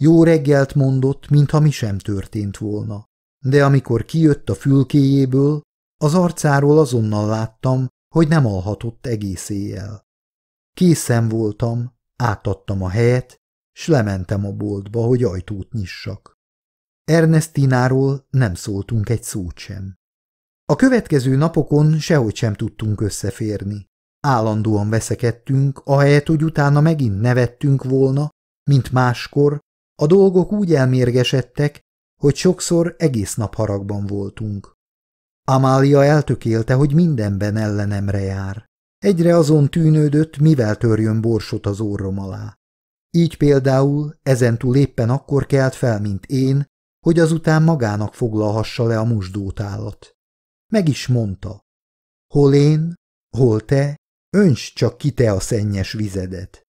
Jó reggelt mondott, mintha mi sem történt volna, de amikor kijött a fülkéjéből, az arcáról azonnal láttam, hogy nem alhatott egész éjjel. Készen voltam, átadtam a helyet, s lementem a boltba, hogy ajtót nyissak. Ernestináról nem szóltunk egy szót sem. A következő napokon sehogy sem tudtunk összeférni. Állandóan veszekedtünk, ahelyett, hogy utána megint nevettünk volna, mint máskor, a dolgok úgy elmérgesedtek, hogy sokszor egész nap haragban voltunk. Amália eltökélte, hogy mindenben ellenemre jár. Egyre azon tűnődött, mivel törjön borsot az orrom alá. Így például ezentúl éppen akkor kelt fel, mint én, hogy azután magának foglalhassa le a musdótálat. Meg is mondta. Hol én, hol te, önts csak ki te a szennyes vizedet.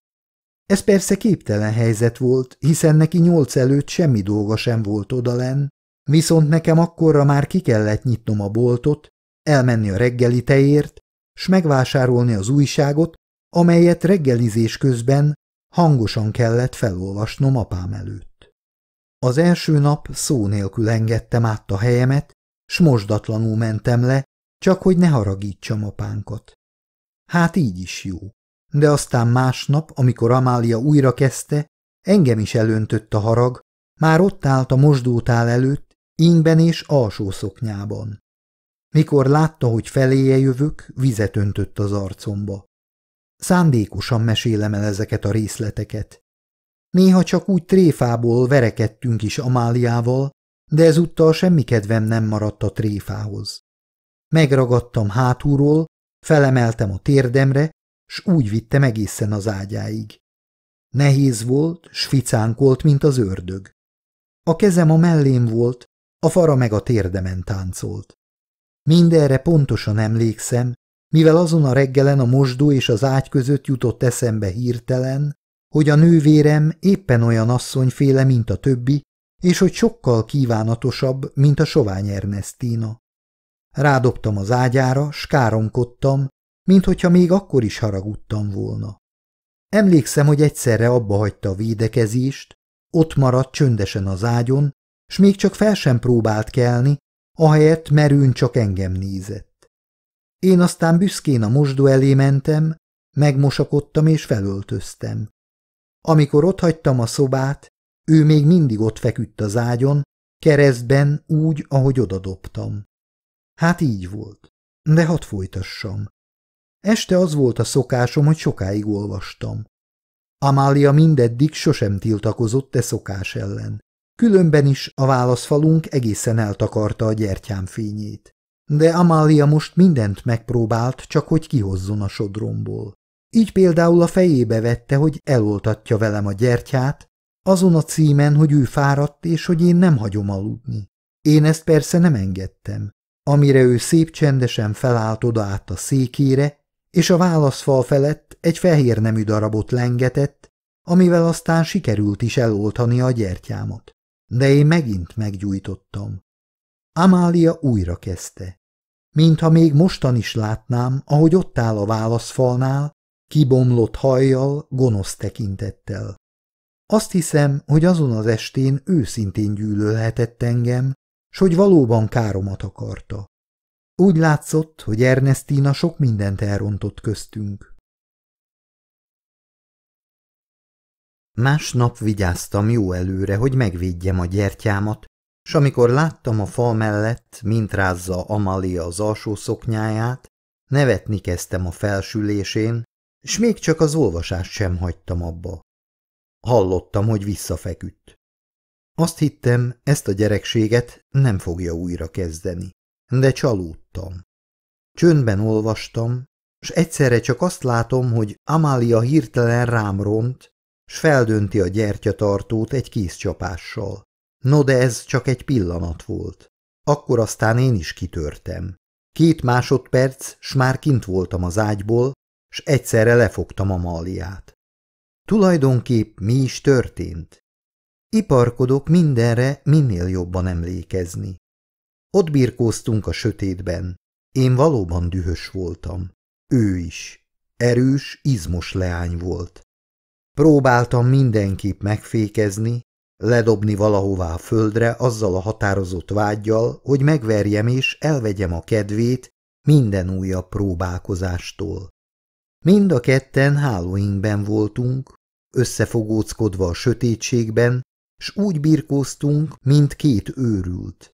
Ez persze képtelen helyzet volt, hiszen neki nyolc előtt semmi dolga sem volt odalen, Viszont nekem akkorra már ki kellett nyitnom a boltot, elmenni a reggeli tejért, s megvásárolni az újságot, amelyet reggelizés közben hangosan kellett felolvasnom apám előtt. Az első nap szó nélkül engedtem át a helyemet, s mosdatlanul mentem le, csak hogy ne haragítsam apánkat. Hát így is jó. De aztán másnap, amikor Amália újra kezdte, engem is elöntött a harag, már ott állt a mosdótál előtt, ingben és alsó szoknyában. Mikor látta, hogy feléje jövök, vizet öntött az arcomba. Szándékosan mesélem el ezeket a részleteket. Néha csak úgy tréfából verekedtünk is Amáliával, de ezúttal semmi kedvem nem maradt a tréfához. Megragadtam hátulról, felemeltem a térdemre, s úgy vittem egészen az ágyáig. Nehéz volt, s ficánkolt, mint az ördög. A kezem a mellém volt, a fara meg a térdemen táncolt. Mindenre pontosan emlékszem, mivel azon a reggelen a mosdó és az ágy között jutott eszembe hirtelen, hogy a nővérem éppen olyan asszonyféle, mint a többi, és hogy sokkal kívánatosabb, mint a sovány Ernestina. Rádobtam az ágyára, skáromkodtam, minthogyha még akkor is haragudtam volna. Emlékszem, hogy egyszerre abba hagyta a védekezést, ott maradt csöndesen az ágyon, s még csak fel sem próbált kelni, ahelyett merőn csak engem nézett. Én aztán büszkén a mosdó elé mentem, megmosakodtam és felöltöztem. Amikor otthagytam a szobát, ő még mindig ott feküdt az ágyon, keresztben úgy, ahogy odadobtam. Hát így volt, de hadd folytassam. Este az volt a szokásom, hogy sokáig olvastam. Amália mindeddig sosem tiltakozott e szokás ellen. Különben is a válaszfalunk egészen eltakarta a gyertyám fényét. De Amália most mindent megpróbált, csak hogy kihozzon a sodromból. Így például a fejébe vette, hogy eloltatja velem a gyertyát, azon a címen, hogy ő fáradt, és hogy én nem hagyom aludni. Én ezt persze nem engedtem. Amire ő szép csendesen felállt oda át a székére, és a válaszfal felett egy fehér nemű darabot lengetett, amivel aztán sikerült is eloltani a gyertyámat de én megint meggyújtottam. Amália újra kezdte. Mintha még mostan is látnám, ahogy ott áll a válaszfalnál, kibomlott hajjal, gonosz tekintettel. Azt hiszem, hogy azon az estén őszintén gyűlölhetett engem, s hogy valóban káromat akarta. Úgy látszott, hogy Ernestina sok mindent elrontott köztünk. Másnap vigyáztam jó előre, hogy megvédjem a gyertyámat, s amikor láttam a fal mellett, mint rázza Amalia az alsó szoknyáját, nevetni kezdtem a felsülésén, s még csak az olvasást sem hagytam abba. Hallottam, hogy visszafeküdt. Azt hittem, ezt a gyerekséget nem fogja újra kezdeni, de csalódtam. Csöndben olvastam, s egyszerre csak azt látom, hogy Amália hirtelen rám ront, s feldönti a gyertyatartót egy kézcsapással. No, de ez csak egy pillanat volt. Akkor aztán én is kitörtem. Két másodperc, s már kint voltam az ágyból, s egyszerre lefogtam a malját. Tulajdonképp mi is történt? Iparkodok mindenre minél jobban emlékezni. Ott birkóztunk a sötétben. Én valóban dühös voltam. Ő is. Erős, izmos leány volt. Próbáltam mindenképp megfékezni, ledobni valahová a földre azzal a határozott vágyjal, hogy megverjem és elvegyem a kedvét minden újabb próbálkozástól. Mind a ketten Halloweenben voltunk, összefogóckodva a sötétségben, s úgy birkóztunk, mint két őrült.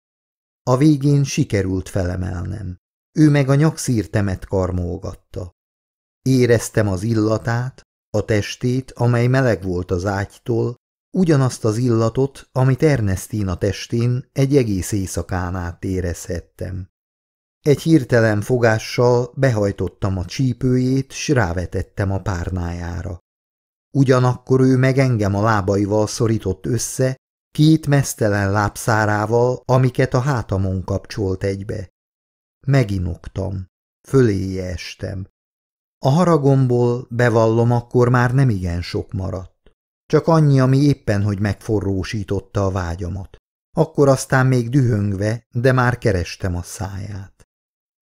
A végén sikerült felemelnem. Ő meg a nyakszírtemet karmolgatta. Éreztem az illatát, a testét, amely meleg volt az ágytól, ugyanazt az illatot, amit Ernestina testén egy egész éjszakán át érezhettem. Egy hirtelen fogással behajtottam a csípőjét, s rávetettem a párnájára. Ugyanakkor ő meg engem a lábaival szorított össze, két mesztelen lábszárával, amiket a hátamon kapcsolt egybe. Meginoktam. Föléje estem. A haragomból bevallom, akkor már nem igen sok maradt. Csak annyi, ami éppen, hogy megforrósította a vágyamat. Akkor aztán még dühöngve, de már kerestem a száját.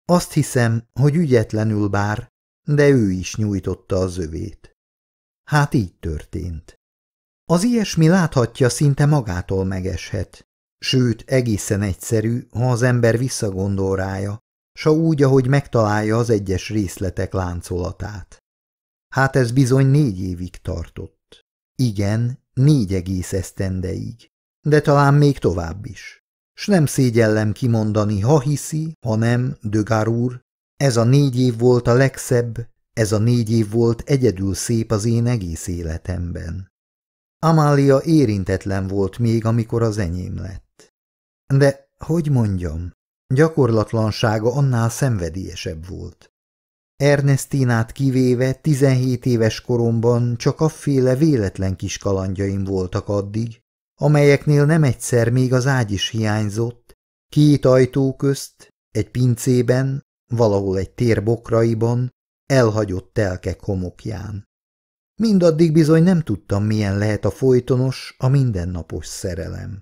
Azt hiszem, hogy ügyetlenül bár, de ő is nyújtotta az övét. Hát így történt. Az ilyesmi láthatja szinte magától megeshet, sőt egészen egyszerű, ha az ember visszagondol rája, sa úgy, ahogy megtalálja az egyes részletek láncolatát. Hát ez bizony négy évig tartott. Igen, négy egész esztendeig, de talán még tovább is. S nem szégyellem kimondani, ha hiszi, ha nem, Dögár úr, ez a négy év volt a legszebb, ez a négy év volt egyedül szép az én egész életemben. Amália érintetlen volt még, amikor az enyém lett. De, hogy mondjam, Gyakorlatlansága annál szenvedélyesebb volt. Ernestinát kivéve 17 éves koromban csak afféle véletlen kis kalandjaim voltak addig, amelyeknél nem egyszer még az ágy is hiányzott, két ajtó közt, egy pincében, valahol egy tér bokraiban, elhagyott telkek homokján. Mindaddig bizony nem tudtam, milyen lehet a folytonos, a mindennapos szerelem.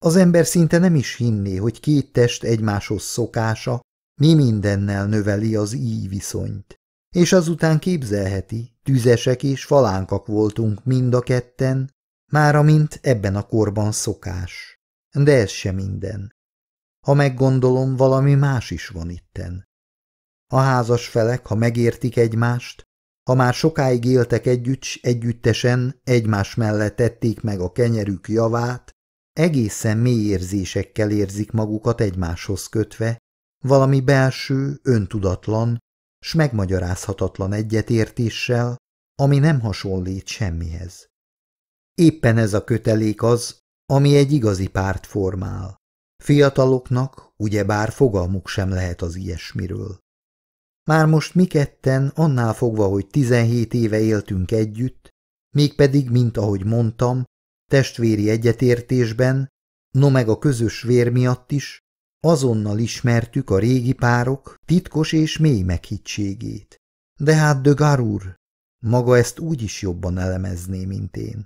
Az ember szinte nem is hinné, hogy két test egymáshoz szokása mi mindennel növeli az íj viszonyt. És azután képzelheti, tüzesek és falánkak voltunk mind a ketten, már amint ebben a korban szokás. De ez sem minden. Ha meggondolom, valami más is van itten. A házas felek, ha megértik egymást, ha már sokáig éltek együtt, együttesen egymás mellett tették meg a kenyerük javát, egészen mély érzésekkel érzik magukat egymáshoz kötve, valami belső, öntudatlan, s megmagyarázhatatlan egyetértéssel, ami nem hasonlít semmihez. Éppen ez a kötelék az, ami egy igazi párt formál. Fiataloknak ugyebár fogalmuk sem lehet az ilyesmiről. Már most mi ketten, annál fogva, hogy 17 éve éltünk együtt, mégpedig, mint ahogy mondtam, Testvéri egyetértésben, no meg a közös vér miatt is, azonnal ismertük a régi párok titkos és mély meghittségét. De hát de Garur, maga ezt úgy is jobban elemezné, mint én.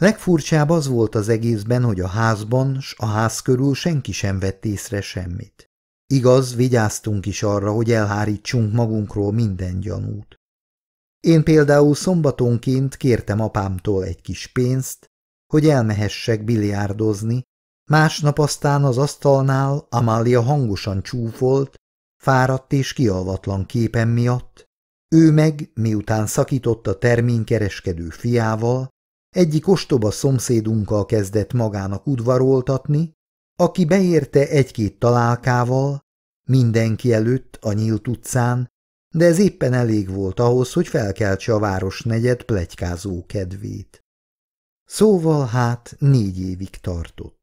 Legfurcsább az volt az egészben, hogy a házban s a ház körül senki sem vett észre semmit. Igaz, vigyáztunk is arra, hogy elhárítsunk magunkról minden gyanút. Én például szombatonként kértem apámtól egy kis pénzt, hogy elmehessek biliárdozni, másnap aztán az asztalnál Amália hangosan csúfolt, fáradt és kialvatlan képen miatt, ő meg, miután szakított a terménykereskedő fiával, egyik ostoba szomszédunkkal kezdett magának udvaroltatni, aki beérte egy-két találkával, mindenki előtt a nyílt utcán, de ez éppen elég volt ahhoz, hogy felkeltse a városnegyed plegykázó kedvét. Szóval hát négy évig tartott.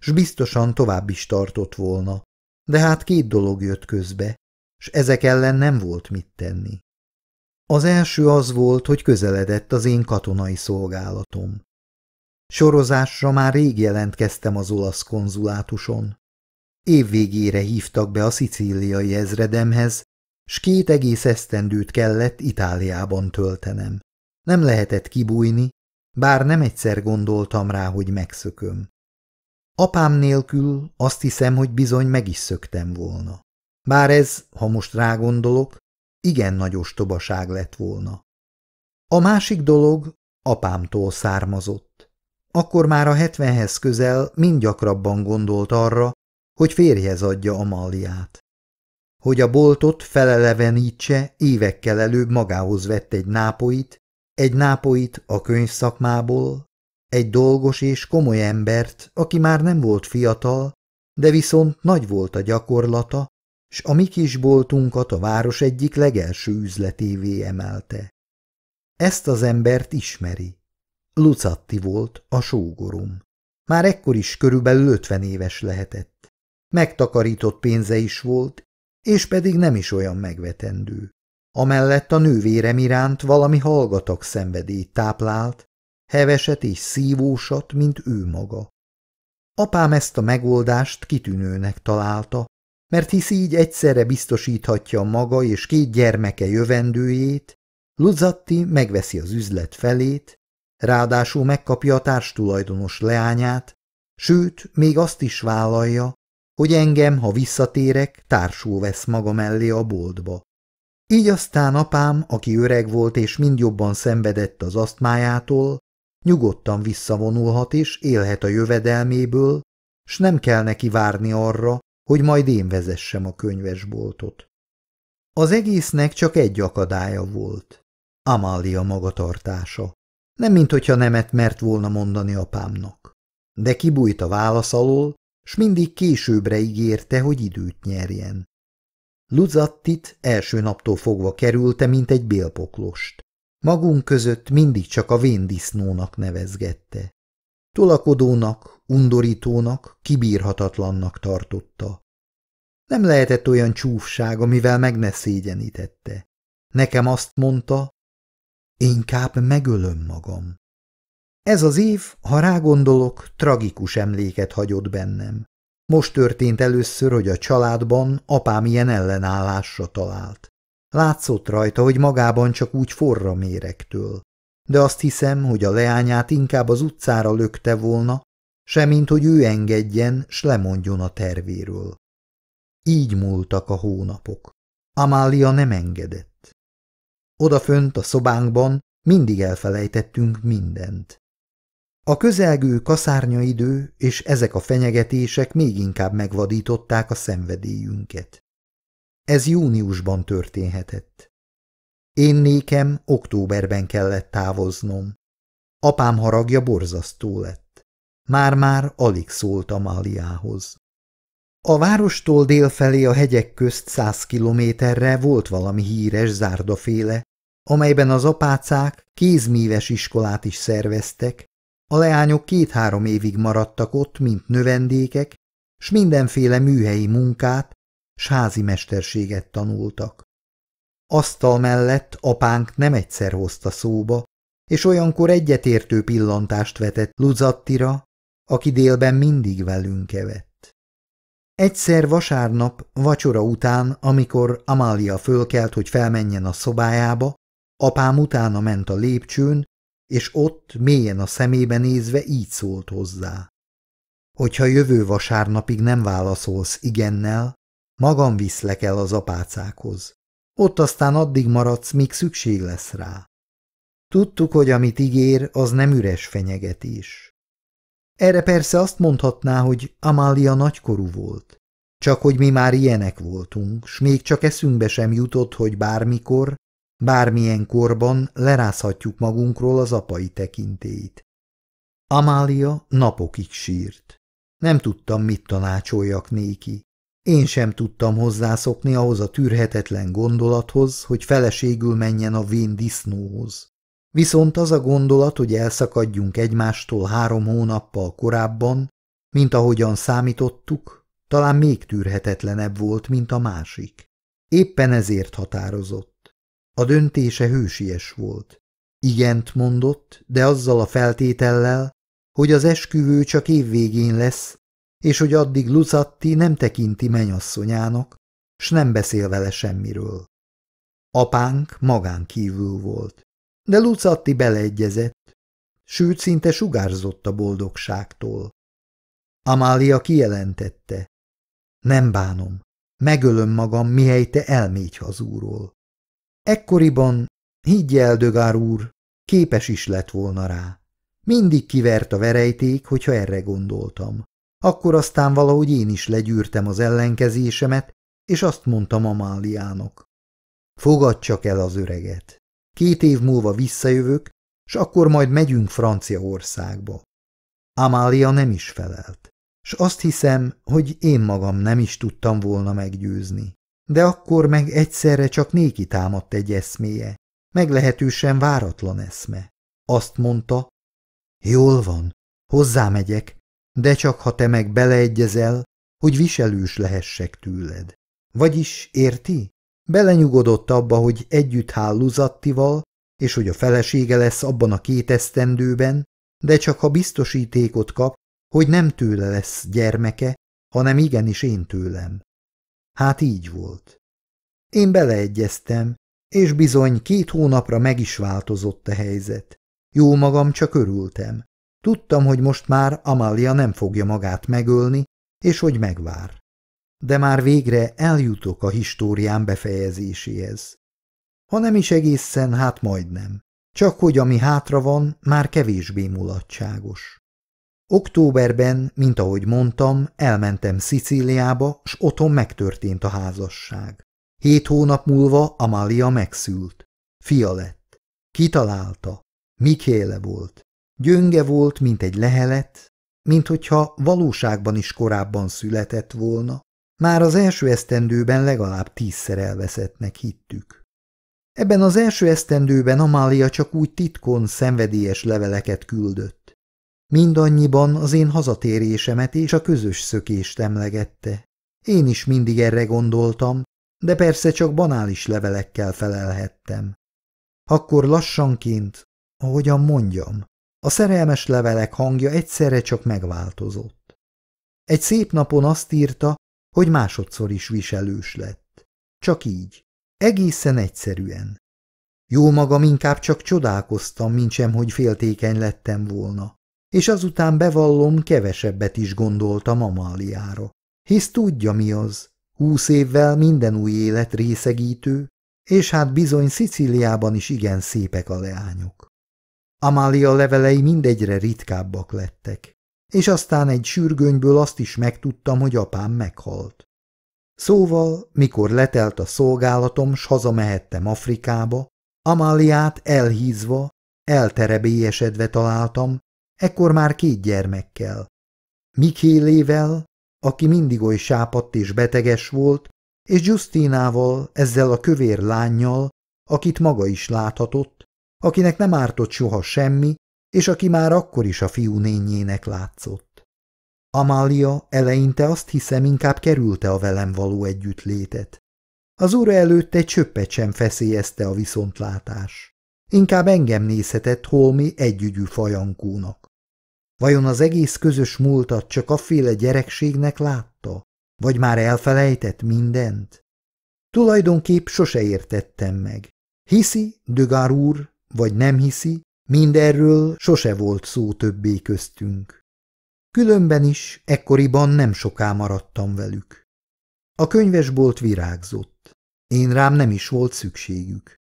S biztosan tovább is tartott volna, de hát két dolog jött közbe, s ezek ellen nem volt mit tenni. Az első az volt, hogy közeledett az én katonai szolgálatom. Sorozásra már rég jelentkeztem az olasz konzulátuson. Évvégére hívtak be a szicíliai ezredemhez, s két egész esztendőt kellett Itáliában töltenem. Nem lehetett kibújni, bár nem egyszer gondoltam rá, hogy megszököm. Apám nélkül azt hiszem, hogy bizony meg is szöktem volna. Bár ez, ha most rágondolok, igen nagy ostobaság lett volna. A másik dolog apámtól származott. Akkor már a hetvenhez közel mind gyakrabban gondolt arra, hogy férjhez adja a malliát. Hogy a boltot felelevenítse, évekkel előbb magához vett egy nápoit, egy nápoit a könyvszakmából, egy dolgos és komoly embert, aki már nem volt fiatal, de viszont nagy volt a gyakorlata, s a mi boltunkat a város egyik legelső üzletévé emelte. Ezt az embert ismeri. Lucatti volt a sógorom. Már ekkor is körülbelül ötven éves lehetett. Megtakarított pénze is volt, és pedig nem is olyan megvetendő amellett a nővérem iránt valami hallgatak szenvedélyt táplált, heveset és szívósat, mint ő maga. Apám ezt a megoldást kitűnőnek találta, mert hisz így egyszerre biztosíthatja maga és két gyermeke jövendőjét, Luzatti megveszi az üzlet felét, ráadásul megkapja a társtulajdonos leányát, sőt, még azt is vállalja, hogy engem, ha visszatérek, társul vesz maga mellé a boltba. Így aztán apám, aki öreg volt és mind jobban szenvedett az asztmájától, nyugodtan visszavonulhat és élhet a jövedelméből, s nem kell neki várni arra, hogy majd én vezessem a könyvesboltot. Az egésznek csak egy akadálya volt. Amália magatartása. Nem minthogyha nemet mert volna mondani apámnak. De kibújt a válasz alól, s mindig későbbre ígérte, hogy időt nyerjen. Luzattit első naptól fogva kerülte, mint egy bélpoklost. Magunk között mindig csak a véndisznónak nevezgette. Tolakodónak, undorítónak, kibírhatatlannak tartotta. Nem lehetett olyan csúfság, amivel meg ne szégyenítette. Nekem azt mondta, inkább megölöm magam. Ez az év, ha rágondolok, tragikus emléket hagyott bennem. Most történt először, hogy a családban apám ilyen ellenállásra talált. Látszott rajta, hogy magában csak úgy forra méregtől. De azt hiszem, hogy a leányát inkább az utcára lökte volna, semmint hogy ő engedjen, s lemondjon a tervéről. Így múltak a hónapok. Amália nem engedett. Odafönt a szobánkban mindig elfelejtettünk mindent. A közelgő kaszárnyaidő és ezek a fenyegetések még inkább megvadították a szenvedélyünket. Ez júniusban történhetett. Én nékem októberben kellett távoznom. Apám haragja borzasztó lett. Már-már alig szóltam Aliához. A várostól délfelé a hegyek közt száz kilométerre volt valami híres zárdaféle, amelyben az apácák kézmíves iskolát is szerveztek, a leányok két-három évig maradtak ott, mint növendékek, s mindenféle műhelyi munkát, s házi mesterséget tanultak. Asztal mellett apánk nem egyszer hozta szóba, és olyankor egyetértő pillantást vetett Luzattira, aki délben mindig velünk evett. Egyszer vasárnap, vacsora után, amikor Amália fölkelt, hogy felmenjen a szobájába, apám utána ment a lépcsőn, és ott, mélyen a szemébe nézve így szólt hozzá. Hogyha jövő vasárnapig nem válaszolsz igennel, magam viszlek el az apácákhoz. Ott aztán addig maradsz, míg szükség lesz rá. Tudtuk, hogy amit ígér, az nem üres fenyegetés. Erre persze azt mondhatná, hogy Amália nagykorú volt. Csak hogy mi már ilyenek voltunk, s még csak eszünkbe sem jutott, hogy bármikor, Bármilyen korban lerázhatjuk magunkról az apai tekintélyt. Amália napokig sírt. Nem tudtam, mit tanácsoljak néki. Én sem tudtam hozzászokni ahhoz a tűrhetetlen gondolathoz, hogy feleségül menjen a vén disznóhoz. Viszont az a gondolat, hogy elszakadjunk egymástól három hónappal korábban, mint ahogyan számítottuk, talán még tűrhetetlenebb volt, mint a másik. Éppen ezért határozott. A döntése hősies volt. Igent mondott, de azzal a feltétellel, hogy az esküvő csak évvégén lesz, és hogy addig Lucatti nem tekinti menyasszonyának, s nem beszél vele semmiről. Apánk magán kívül volt, de Lucatti beleegyezett, sőt szinte sugárzott a boldogságtól. Amália kijelentette, nem bánom, megölöm magam, mihely te elmégy hazúról. Ekkoriban, higgy el, Dögár úr, képes is lett volna rá. Mindig kivert a verejték, hogyha erre gondoltam. Akkor aztán valahogy én is legyűrtem az ellenkezésemet, és azt mondtam Amáliának. Fogad csak el az öreget. Két év múlva visszajövök, s akkor majd megyünk Franciaországba. Amália nem is felelt, s azt hiszem, hogy én magam nem is tudtam volna meggyőzni de akkor meg egyszerre csak néki támadt egy eszméje, meglehetősen váratlan eszme. Azt mondta, jól van, hozzámegyek, de csak ha te meg beleegyezel, hogy viselős lehessek tőled. Vagyis, érti? Belenyugodott abba, hogy együtt háluzattival, és hogy a felesége lesz abban a két esztendőben, de csak ha biztosítékot kap, hogy nem tőle lesz gyermeke, hanem igenis én tőlem. Hát így volt. Én beleegyeztem, és bizony két hónapra meg is változott a helyzet. Jó magam csak örültem. Tudtam, hogy most már Amália nem fogja magát megölni, és hogy megvár. De már végre eljutok a históriám befejezéséhez. Ha nem is egészen, hát majdnem. Csak hogy ami hátra van, már kevésbé mulatságos. Októberben, mint ahogy mondtam, elmentem Szicíliába, s otthon megtörtént a házasság. Hét hónap múlva Amália megszült. Fia lett. Kitalálta. Mikéle volt. Gyönge volt, mint egy lehelet, mint hogyha valóságban is korábban született volna. Már az első esztendőben legalább tízszer elveszettnek hittük. Ebben az első esztendőben Amália csak úgy titkon szenvedélyes leveleket küldött. Mindannyiban az én hazatérésemet és a közös szökést emlegette. Én is mindig erre gondoltam, de persze csak banális levelekkel felelhettem. Akkor lassanként, ahogyan mondjam, a szerelmes levelek hangja egyszerre csak megváltozott. Egy szép napon azt írta, hogy másodszor is viselős lett. Csak így, egészen egyszerűen. Jó magam inkább csak csodálkoztam, mintsem, hogy féltékeny lettem volna és azután bevallom, kevesebbet is gondoltam Amáliára. Hisz tudja mi az, húsz évvel minden új élet részegítő, és hát bizony Sziciliában is igen szépek a leányok. Amália levelei mindegyre ritkábbak lettek, és aztán egy sürgönyből azt is megtudtam, hogy apám meghalt. Szóval, mikor letelt a szolgálatom, s hazamehettem Afrikába, Amáliát elhízva, elterebélyesedve találtam, ekkor már két gyermekkel. Mikélével, aki mindig oly sápadt és beteges volt, és Justinával, ezzel a kövér lányjal, akit maga is láthatott, akinek nem ártott soha semmi, és aki már akkor is a fiú nényének látszott. Amália eleinte azt hiszem inkább kerülte a velem való együttlétet. Az ura előtt egy csöppet sem feszélyezte a viszontlátás. Inkább engem nézhetett holmi együgyű fajankúnak. Vajon az egész közös múltat csak afféle gyerekségnek látta? Vagy már elfelejtett mindent? Tulajdonképp sose értettem meg. Hiszi, Dögár úr, vagy nem hiszi, mindenről sose volt szó többé köztünk. Különben is ekkoriban nem soká maradtam velük. A könyvesbolt virágzott. Én rám nem is volt szükségük.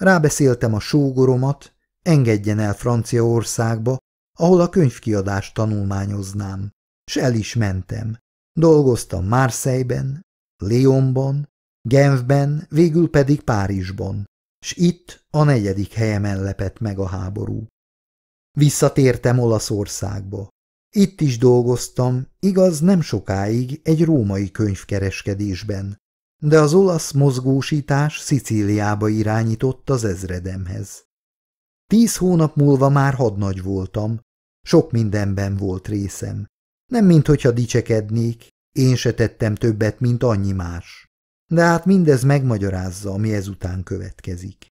Rábeszéltem a sógoromat, engedjen el Franciaországba, ahol a könyvkiadást tanulmányoznám, s el is mentem. Dolgoztam Marseille-ben, Lyonban, Genfben, végül pedig Párizsban, s itt a negyedik helyemen lepett meg a háború. Visszatértem Olaszországba. Itt is dolgoztam, igaz nem sokáig egy római könyvkereskedésben, de az olasz mozgósítás Szicíliába irányított az ezredemhez. Tíz hónap múlva már hadnagy voltam, sok mindenben volt részem. Nem minthogyha dicsekednék, én se tettem többet, mint annyi más. De hát mindez megmagyarázza, ami ezután következik.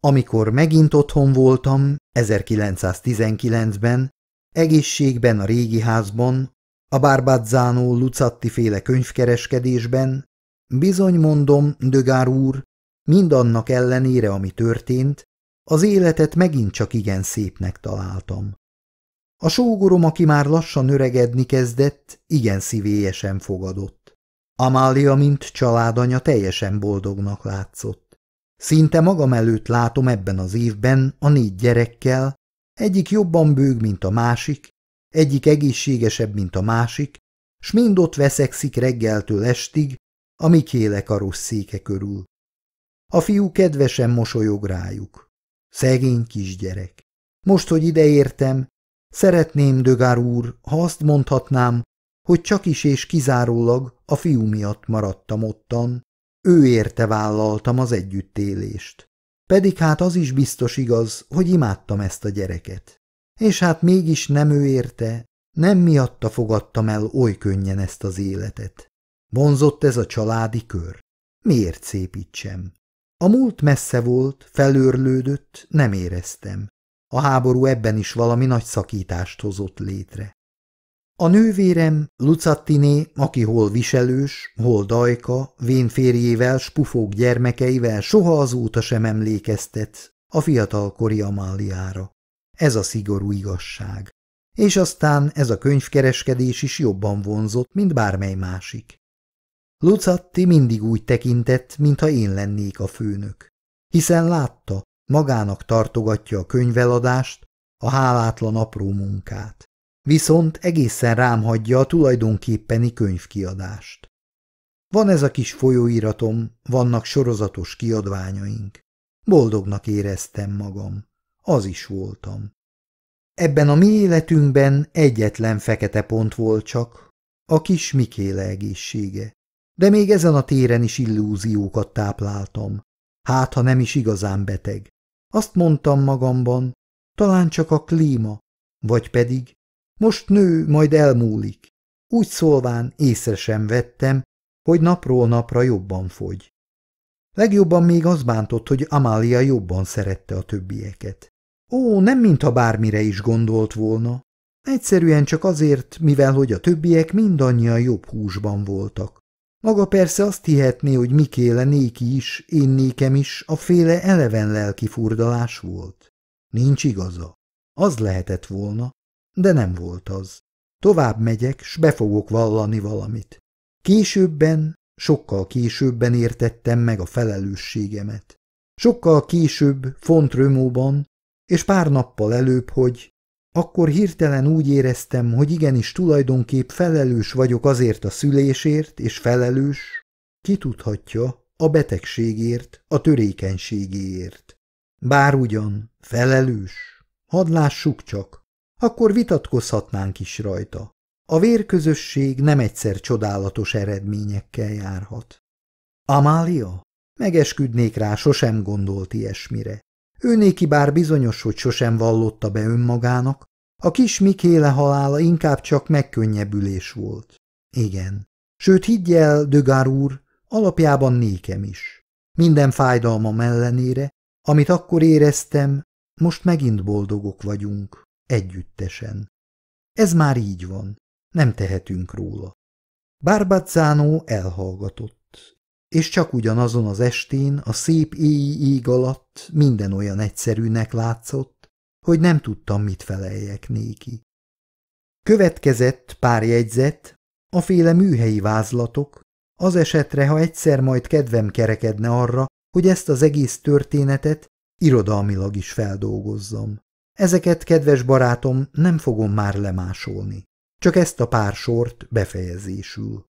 Amikor megint otthon voltam, 1919-ben, egészségben a régi házban, a Bárbazzánó Lucatti féle könyvkereskedésben, bizony mondom, Dögár úr, mindannak ellenére, ami történt, az életet megint csak igen szépnek találtam. A sógorom, aki már lassan öregedni kezdett, igen szívélyesen fogadott. Amália, mint családanya, teljesen boldognak látszott. Szinte magam előtt látom ebben az évben a négy gyerekkel, egyik jobban bőg, mint a másik, egyik egészségesebb, mint a másik, s mind ott veszekszik reggeltől estig, a rossz széke körül. A fiú kedvesen mosolyog rájuk. Szegény kisgyerek. Most, hogy ideértem, Szeretném, Dögár úr, ha azt mondhatnám, hogy csak is és kizárólag a fiú miatt maradtam ottan, ő érte vállaltam az együttélést. Pedig hát az is biztos igaz, hogy imádtam ezt a gyereket. És hát mégis nem ő érte, nem miatta fogadtam el oly könnyen ezt az életet. Vonzott ez a családi kör. Miért szépítsem? A múlt messze volt, felőrlődött, nem éreztem. A háború ebben is valami nagy szakítást hozott létre. A nővérem, Lucattiné, aki hol viselős, hol dajka, vén férjével, spufók gyermekeivel soha azóta sem emlékeztet a fiatalkori Amáliára. Ez a szigorú igazság. És aztán ez a könyvkereskedés is jobban vonzott, mint bármely másik. Lucatti mindig úgy tekintett, mintha én lennék a főnök. Hiszen látta, magának tartogatja a könyveladást, a hálátlan apró munkát. Viszont egészen rám hagyja a tulajdonképpeni könyvkiadást. Van ez a kis folyóiratom, vannak sorozatos kiadványaink. Boldognak éreztem magam. Az is voltam. Ebben a mi életünkben egyetlen fekete pont volt csak, a kis Mikéle egészsége. De még ezen a téren is illúziókat tápláltam. Hát, ha nem is igazán beteg. Azt mondtam magamban, talán csak a klíma, vagy pedig most nő, majd elmúlik. Úgy szólván észre sem vettem, hogy napról napra jobban fogy. Legjobban még az bántott, hogy Amália jobban szerette a többieket. Ó, nem mintha bármire is gondolt volna. Egyszerűen csak azért, mivel hogy a többiek mindannyian jobb húsban voltak. Maga persze azt hihetné, hogy Mikéle néki is, én nékem is, a féle eleven lelki furdalás volt. Nincs igaza. Az lehetett volna, de nem volt az. Tovább megyek, s be fogok vallani valamit. Későbben, sokkal későbben értettem meg a felelősségemet. Sokkal később, römóban, és pár nappal előbb, hogy akkor hirtelen úgy éreztem, hogy igenis tulajdonképp felelős vagyok azért a szülésért, és felelős, ki tudhatja, a betegségért, a törékenységéért. Bár ugyan, felelős. Hadd lássuk csak, akkor vitatkozhatnánk is rajta. A vérközösség nem egyszer csodálatos eredményekkel járhat. Amália? Megesküdnék rá, sosem gondolt ilyesmire. Őnéki bár bizonyos, hogy sosem vallotta be önmagának, a kis Mikéle halála inkább csak megkönnyebbülés volt. Igen. Sőt, higgyel, el, Dögár úr, alapjában nékem is. Minden fájdalma ellenére, amit akkor éreztem, most megint boldogok vagyunk, együttesen. Ez már így van, nem tehetünk róla. Bárbazzánó elhallgatott és csak ugyanazon az estén, a szép éjj ég alatt minden olyan egyszerűnek látszott, hogy nem tudtam, mit feleljek néki. Következett pár jegyzet, a féle műhelyi vázlatok, az esetre, ha egyszer majd kedvem kerekedne arra, hogy ezt az egész történetet irodalmilag is feldolgozzam. Ezeket, kedves barátom, nem fogom már lemásolni. Csak ezt a pár sort befejezésül.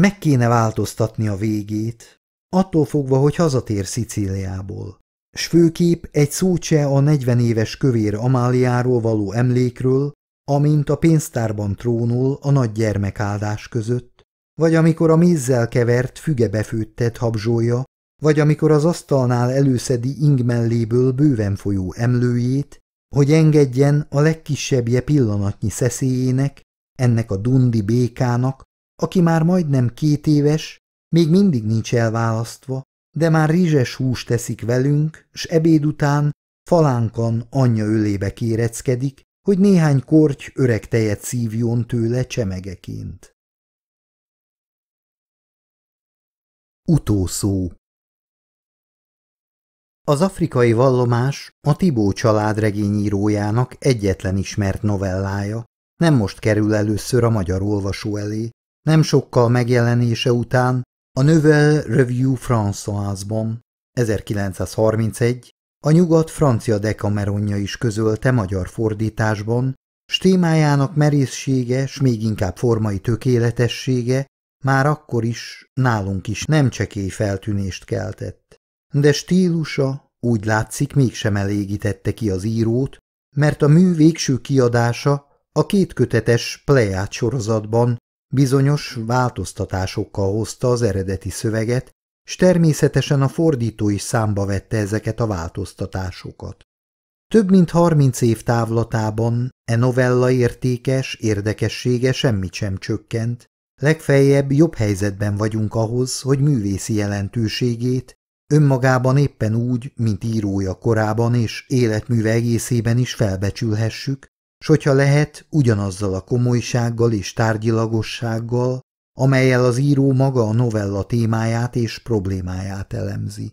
Meg kéne változtatni a végét, attól fogva, hogy hazatér Szicíliából. S főkép egy szócse a 40 éves kövér Amáliáról való emlékről, amint a pénztárban trónul a nagy gyermekáldás között, vagy amikor a mézzel kevert fügebefőttet habzsolja, vagy amikor az asztalnál előszedi ingmelléből bőven folyó emlőjét, hogy engedjen a legkisebbje pillanatnyi szeszélyének, ennek a dundi békának, aki már majdnem két éves, még mindig nincs elválasztva, de már rizses húst teszik velünk, s ebéd után falánkan anyja ölébe kéreckedik, hogy néhány korty öreg tejet szívjon tőle csemegeként. Utószó Az afrikai vallomás a Tibó család regényírójának egyetlen ismert novellája, nem most kerül először a magyar olvasó elé, nem sokkal megjelenése után a Nouvelle Revue Françoise-ban 1931 a nyugat francia dekameronja is közölte magyar fordításban, s témájának merészsége, s még inkább formai tökéletessége már akkor is, nálunk is nem csekély feltűnést keltett. De stílusa úgy látszik mégsem elégítette ki az írót, mert a mű végső kiadása a kétkötetes pleját sorozatban Bizonyos változtatásokkal hozta az eredeti szöveget, s természetesen a fordító is számba vette ezeket a változtatásokat. Több mint harminc év távlatában e novella értékes, érdekessége semmit sem csökkent, legfeljebb jobb helyzetben vagyunk ahhoz, hogy művészi jelentőségét önmagában éppen úgy, mint írója korában és életműve egészében is felbecsülhessük, s hogyha lehet, ugyanazzal a komolysággal és tárgyilagossággal, amelyel az író maga a novella témáját és problémáját elemzi.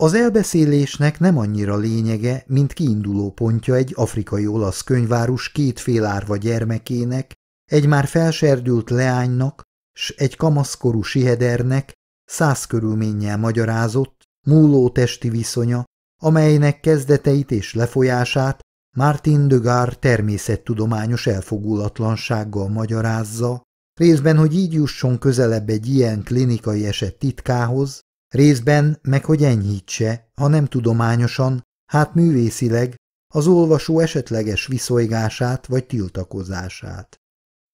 Az elbeszélésnek nem annyira lényege, mint kiinduló pontja egy afrikai olasz könyvárus két félárva gyermekének, egy már felserdült leánynak, s egy kamaszkorú sihedernek száz körülménnyel magyarázott, múló testi viszonya, amelynek kezdeteit és lefolyását Martin Dögár természettudományos elfogulatlansággal magyarázza, részben, hogy így jusson közelebb egy ilyen klinikai eset titkához, részben meg hogy enyhítse, ha nem tudományosan, hát művészileg, az olvasó esetleges viszolygását vagy tiltakozását.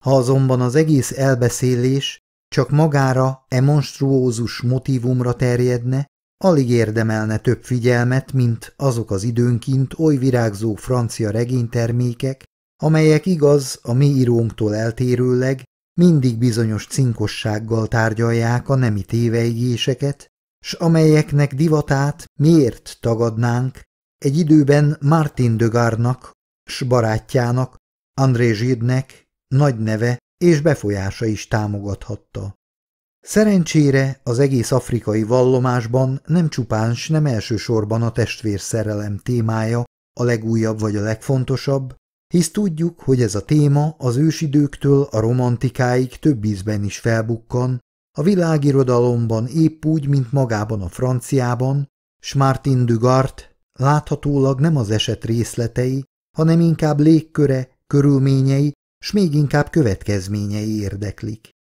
Ha azonban az egész elbeszélés csak magára e monstruózus motivumra terjedne, alig érdemelne több figyelmet, mint azok az időnként oly virágzó francia regénytermékek, amelyek igaz, a mi írónktól eltérőleg mindig bizonyos cinkossággal tárgyalják a nemi téveigéseket, s amelyeknek divatát miért tagadnánk egy időben Martin Garnak, s barátjának, André Zsidnek nagy neve és befolyása is támogathatta. Szerencsére az egész afrikai vallomásban nem csupán s nem elsősorban a testvérszerelem témája a legújabb vagy a legfontosabb, hisz tudjuk, hogy ez a téma az ősidőktől a romantikáig több ízben is felbukkan, a világirodalomban épp úgy, mint magában a franciában, s Martin Dugart láthatólag nem az eset részletei, hanem inkább légköre, körülményei, s még inkább következményei érdeklik.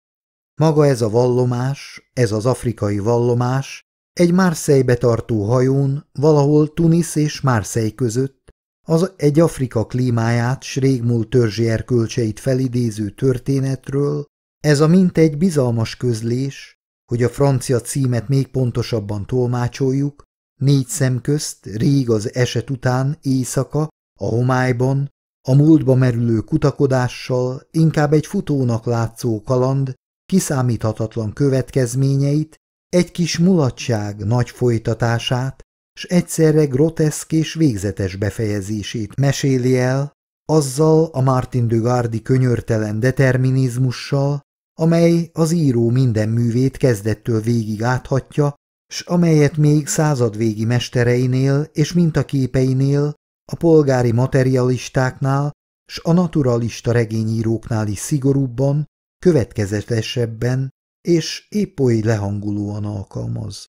Maga ez a vallomás, ez az afrikai vallomás, egy Márszejbe tartó hajón, valahol Tunis és Márszej között, az egy Afrika klímáját, s régmúlt törzsi erkölcseit felidéző történetről, ez a mint egy bizalmas közlés, hogy a francia címet még pontosabban tolmácsoljuk, négy szem közt, rég az eset után, éjszaka, a homályban, a múltba merülő kutakodással inkább egy futónak látszó kaland, kiszámíthatatlan következményeit, egy kis mulatság nagy folytatását, s egyszerre groteszk és végzetes befejezését meséli el, azzal a Martin de Gardi könyörtelen determinizmussal, amely az író minden művét kezdettől végig áthatja, s amelyet még századvégi mestereinél és mintaképeinél, a polgári materialistáknál s a naturalista regényíróknál is szigorúbban, következetesebben és épp oly lehangulóan alkalmaz.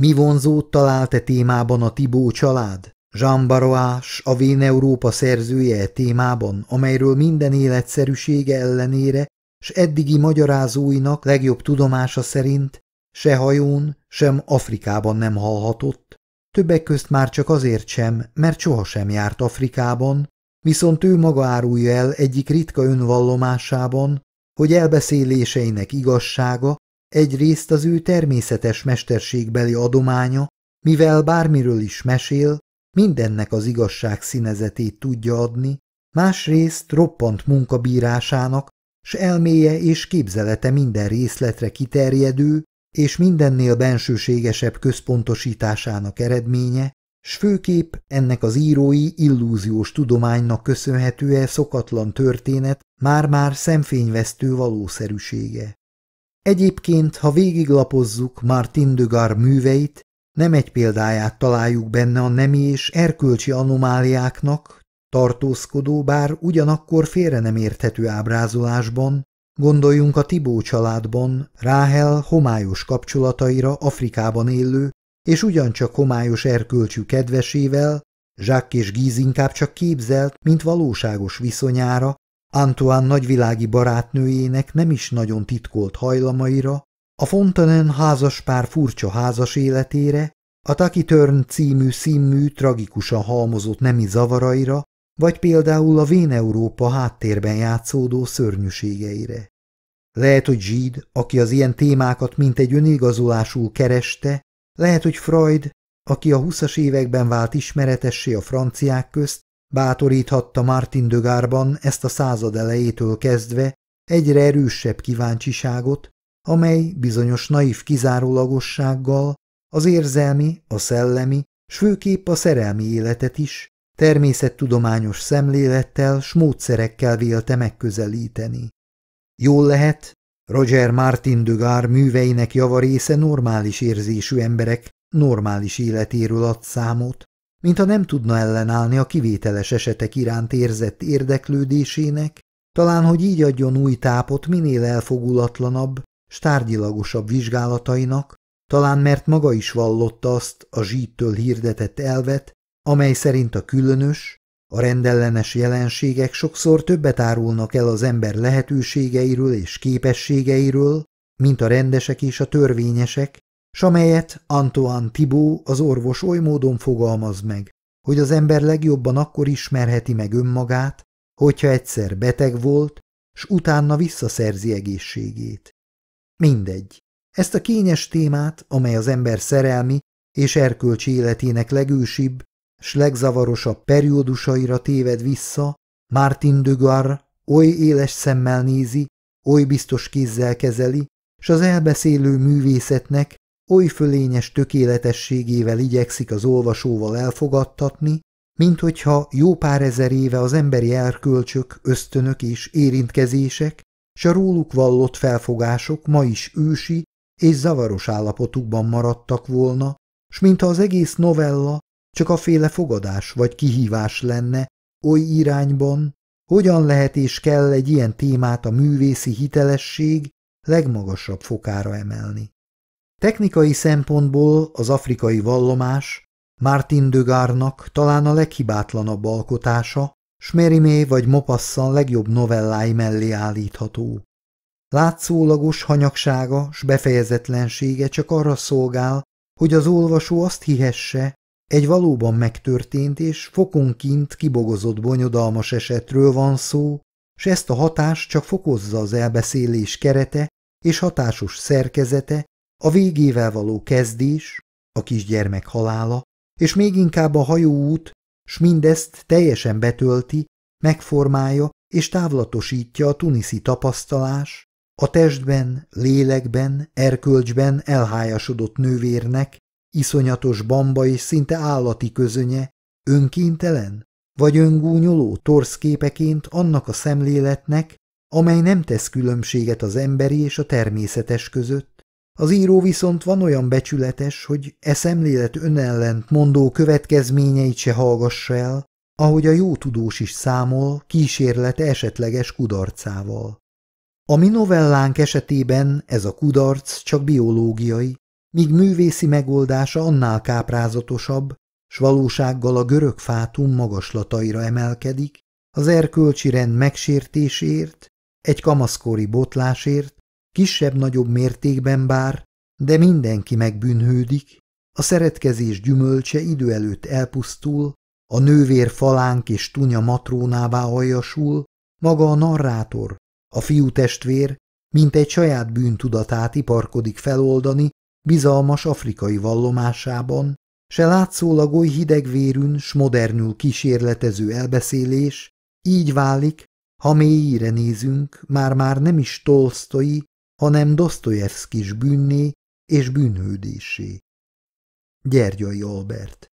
Mi vonzót talált e témában a Tibó család? Jean Baroás, a Vén Európa szerzője e témában, amelyről minden életszerűsége ellenére s eddigi magyarázóinak legjobb tudomása szerint se hajón, sem Afrikában nem hallhatott, többek közt már csak azért sem, mert sohasem járt Afrikában, viszont ő maga árulja el egyik ritka önvallomásában, hogy elbeszéléseinek igazsága egyrészt az ő természetes mesterségbeli adománya, mivel bármiről is mesél, mindennek az igazság színezetét tudja adni, másrészt roppant munkabírásának, s elméje és képzelete minden részletre kiterjedő és mindennél bensőségesebb központosításának eredménye, s főképp ennek az írói illúziós tudománynak köszönhetően szokatlan történet már-már szemfényvesztő valószerűsége. Egyébként, ha végiglapozzuk Martin Gar műveit, nem egy példáját találjuk benne a nemi és erkölcsi anomáliáknak, tartózkodó, bár ugyanakkor félre nem érthető ábrázolásban, gondoljunk a Tibó családban, Ráhel homályos kapcsolataira Afrikában élő, és ugyancsak homályos erkölcsű kedvesével, Jacques és Gíz inkább csak képzelt, mint valóságos viszonyára, Antoine nagyvilági barátnőjének nem is nagyon titkolt hajlamaira, a Fontanen házaspár furcsa házas életére, a Taki Törn című színmű tragikusan halmozott nemi zavaraira, vagy például a Vén Európa háttérben játszódó szörnyűségeire. Lehet, hogy zsíd, aki az ilyen témákat mint egy önigazolásul kereste, lehet, hogy Freud, aki a 20 években vált ismeretessé a franciák közt, bátoríthatta Martin Dögárban ezt a század elejétől kezdve egyre erősebb kíváncsiságot, amely bizonyos naív kizárólagossággal az érzelmi, a szellemi, s főképp a szerelmi életet is, természettudományos szemlélettel s módszerekkel vélte megközelíteni. Jól lehet, Roger Martin Dögár műveinek javarésze normális érzésű emberek normális életéről ad számot, mintha nem tudna ellenállni a kivételes esetek iránt érzett érdeklődésének, talán hogy így adjon új tápot minél elfogulatlanabb, stárgyilagosabb vizsgálatainak, talán mert maga is vallotta azt a zsíttől hirdetett elvet, amely szerint a különös, a rendellenes jelenségek sokszor többet árulnak el az ember lehetőségeiről és képességeiről, mint a rendesek és a törvényesek, s amelyet Antoine Thibault az orvos oly módon fogalmaz meg, hogy az ember legjobban akkor ismerheti meg önmagát, hogyha egyszer beteg volt, s utána visszaszerzi egészségét. Mindegy. Ezt a kényes témát, amely az ember szerelmi és erkölcsi életének legősibb s legzavarosabb periódusaira téved vissza, Martin Dögar oly éles szemmel nézi, oly biztos kézzel kezeli, s az elbeszélő művészetnek oly fölényes tökéletességével igyekszik az olvasóval elfogadtatni, mint hogyha jó pár ezer éve az emberi erkölcsök, ösztönök és érintkezések, s a róluk vallott felfogások ma is ősi és zavaros állapotukban maradtak volna, s mintha az egész novella csak a féle fogadás vagy kihívás lenne, oly irányban, hogyan lehet és kell egy ilyen témát a művészi hitelesség legmagasabb fokára emelni. Technikai szempontból az afrikai vallomás Martin Dögárnak talán a leghibátlanabb alkotása, Smerimé vagy Mopassan legjobb novellái mellé állítható. Látszólagos hanyagsága s befejezetlensége csak arra szolgál, hogy az olvasó azt hihesse, egy valóban megtörtént és fokonként kibogozott bonyodalmas esetről van szó, s ezt a hatást csak fokozza az elbeszélés kerete és hatásos szerkezete, a végével való kezdés, a kisgyermek halála, és még inkább a hajóút, s mindezt teljesen betölti, megformálja és távlatosítja a tuniszi tapasztalás, a testben, lélekben, erkölcsben elhájasodott nővérnek, iszonyatos bamba és szinte állati közönye, önkéntelen vagy öngúnyoló torszképeként annak a szemléletnek, amely nem tesz különbséget az emberi és a természetes között. Az író viszont van olyan becsületes, hogy e szemlélet önellent mondó következményeit se hallgassa el, ahogy a jó tudós is számol kísérlete esetleges kudarcával. A mi novellánk esetében ez a kudarc csak biológiai, míg művészi megoldása annál káprázatosabb, s valósággal a görög fátum magaslataira emelkedik, az erkölcsi rend megsértésért, egy kamaszkori botlásért, kisebb-nagyobb mértékben bár, de mindenki megbűnhődik, a szeretkezés gyümölcse idő előtt elpusztul, a nővér falánk és tunya matrónává aljasul, maga a narrátor, a fiú testvér, mint egy saját bűntudatát iparkodik feloldani, bizalmas afrikai vallomásában, se látszólag oly hidegvérűn s modernül kísérletező elbeszélés, így válik, ha mélyére nézünk, már-már nem is Tolstoi, hanem Dosztojevszkis bűnné és bűnhődésé. Gyergyai Albert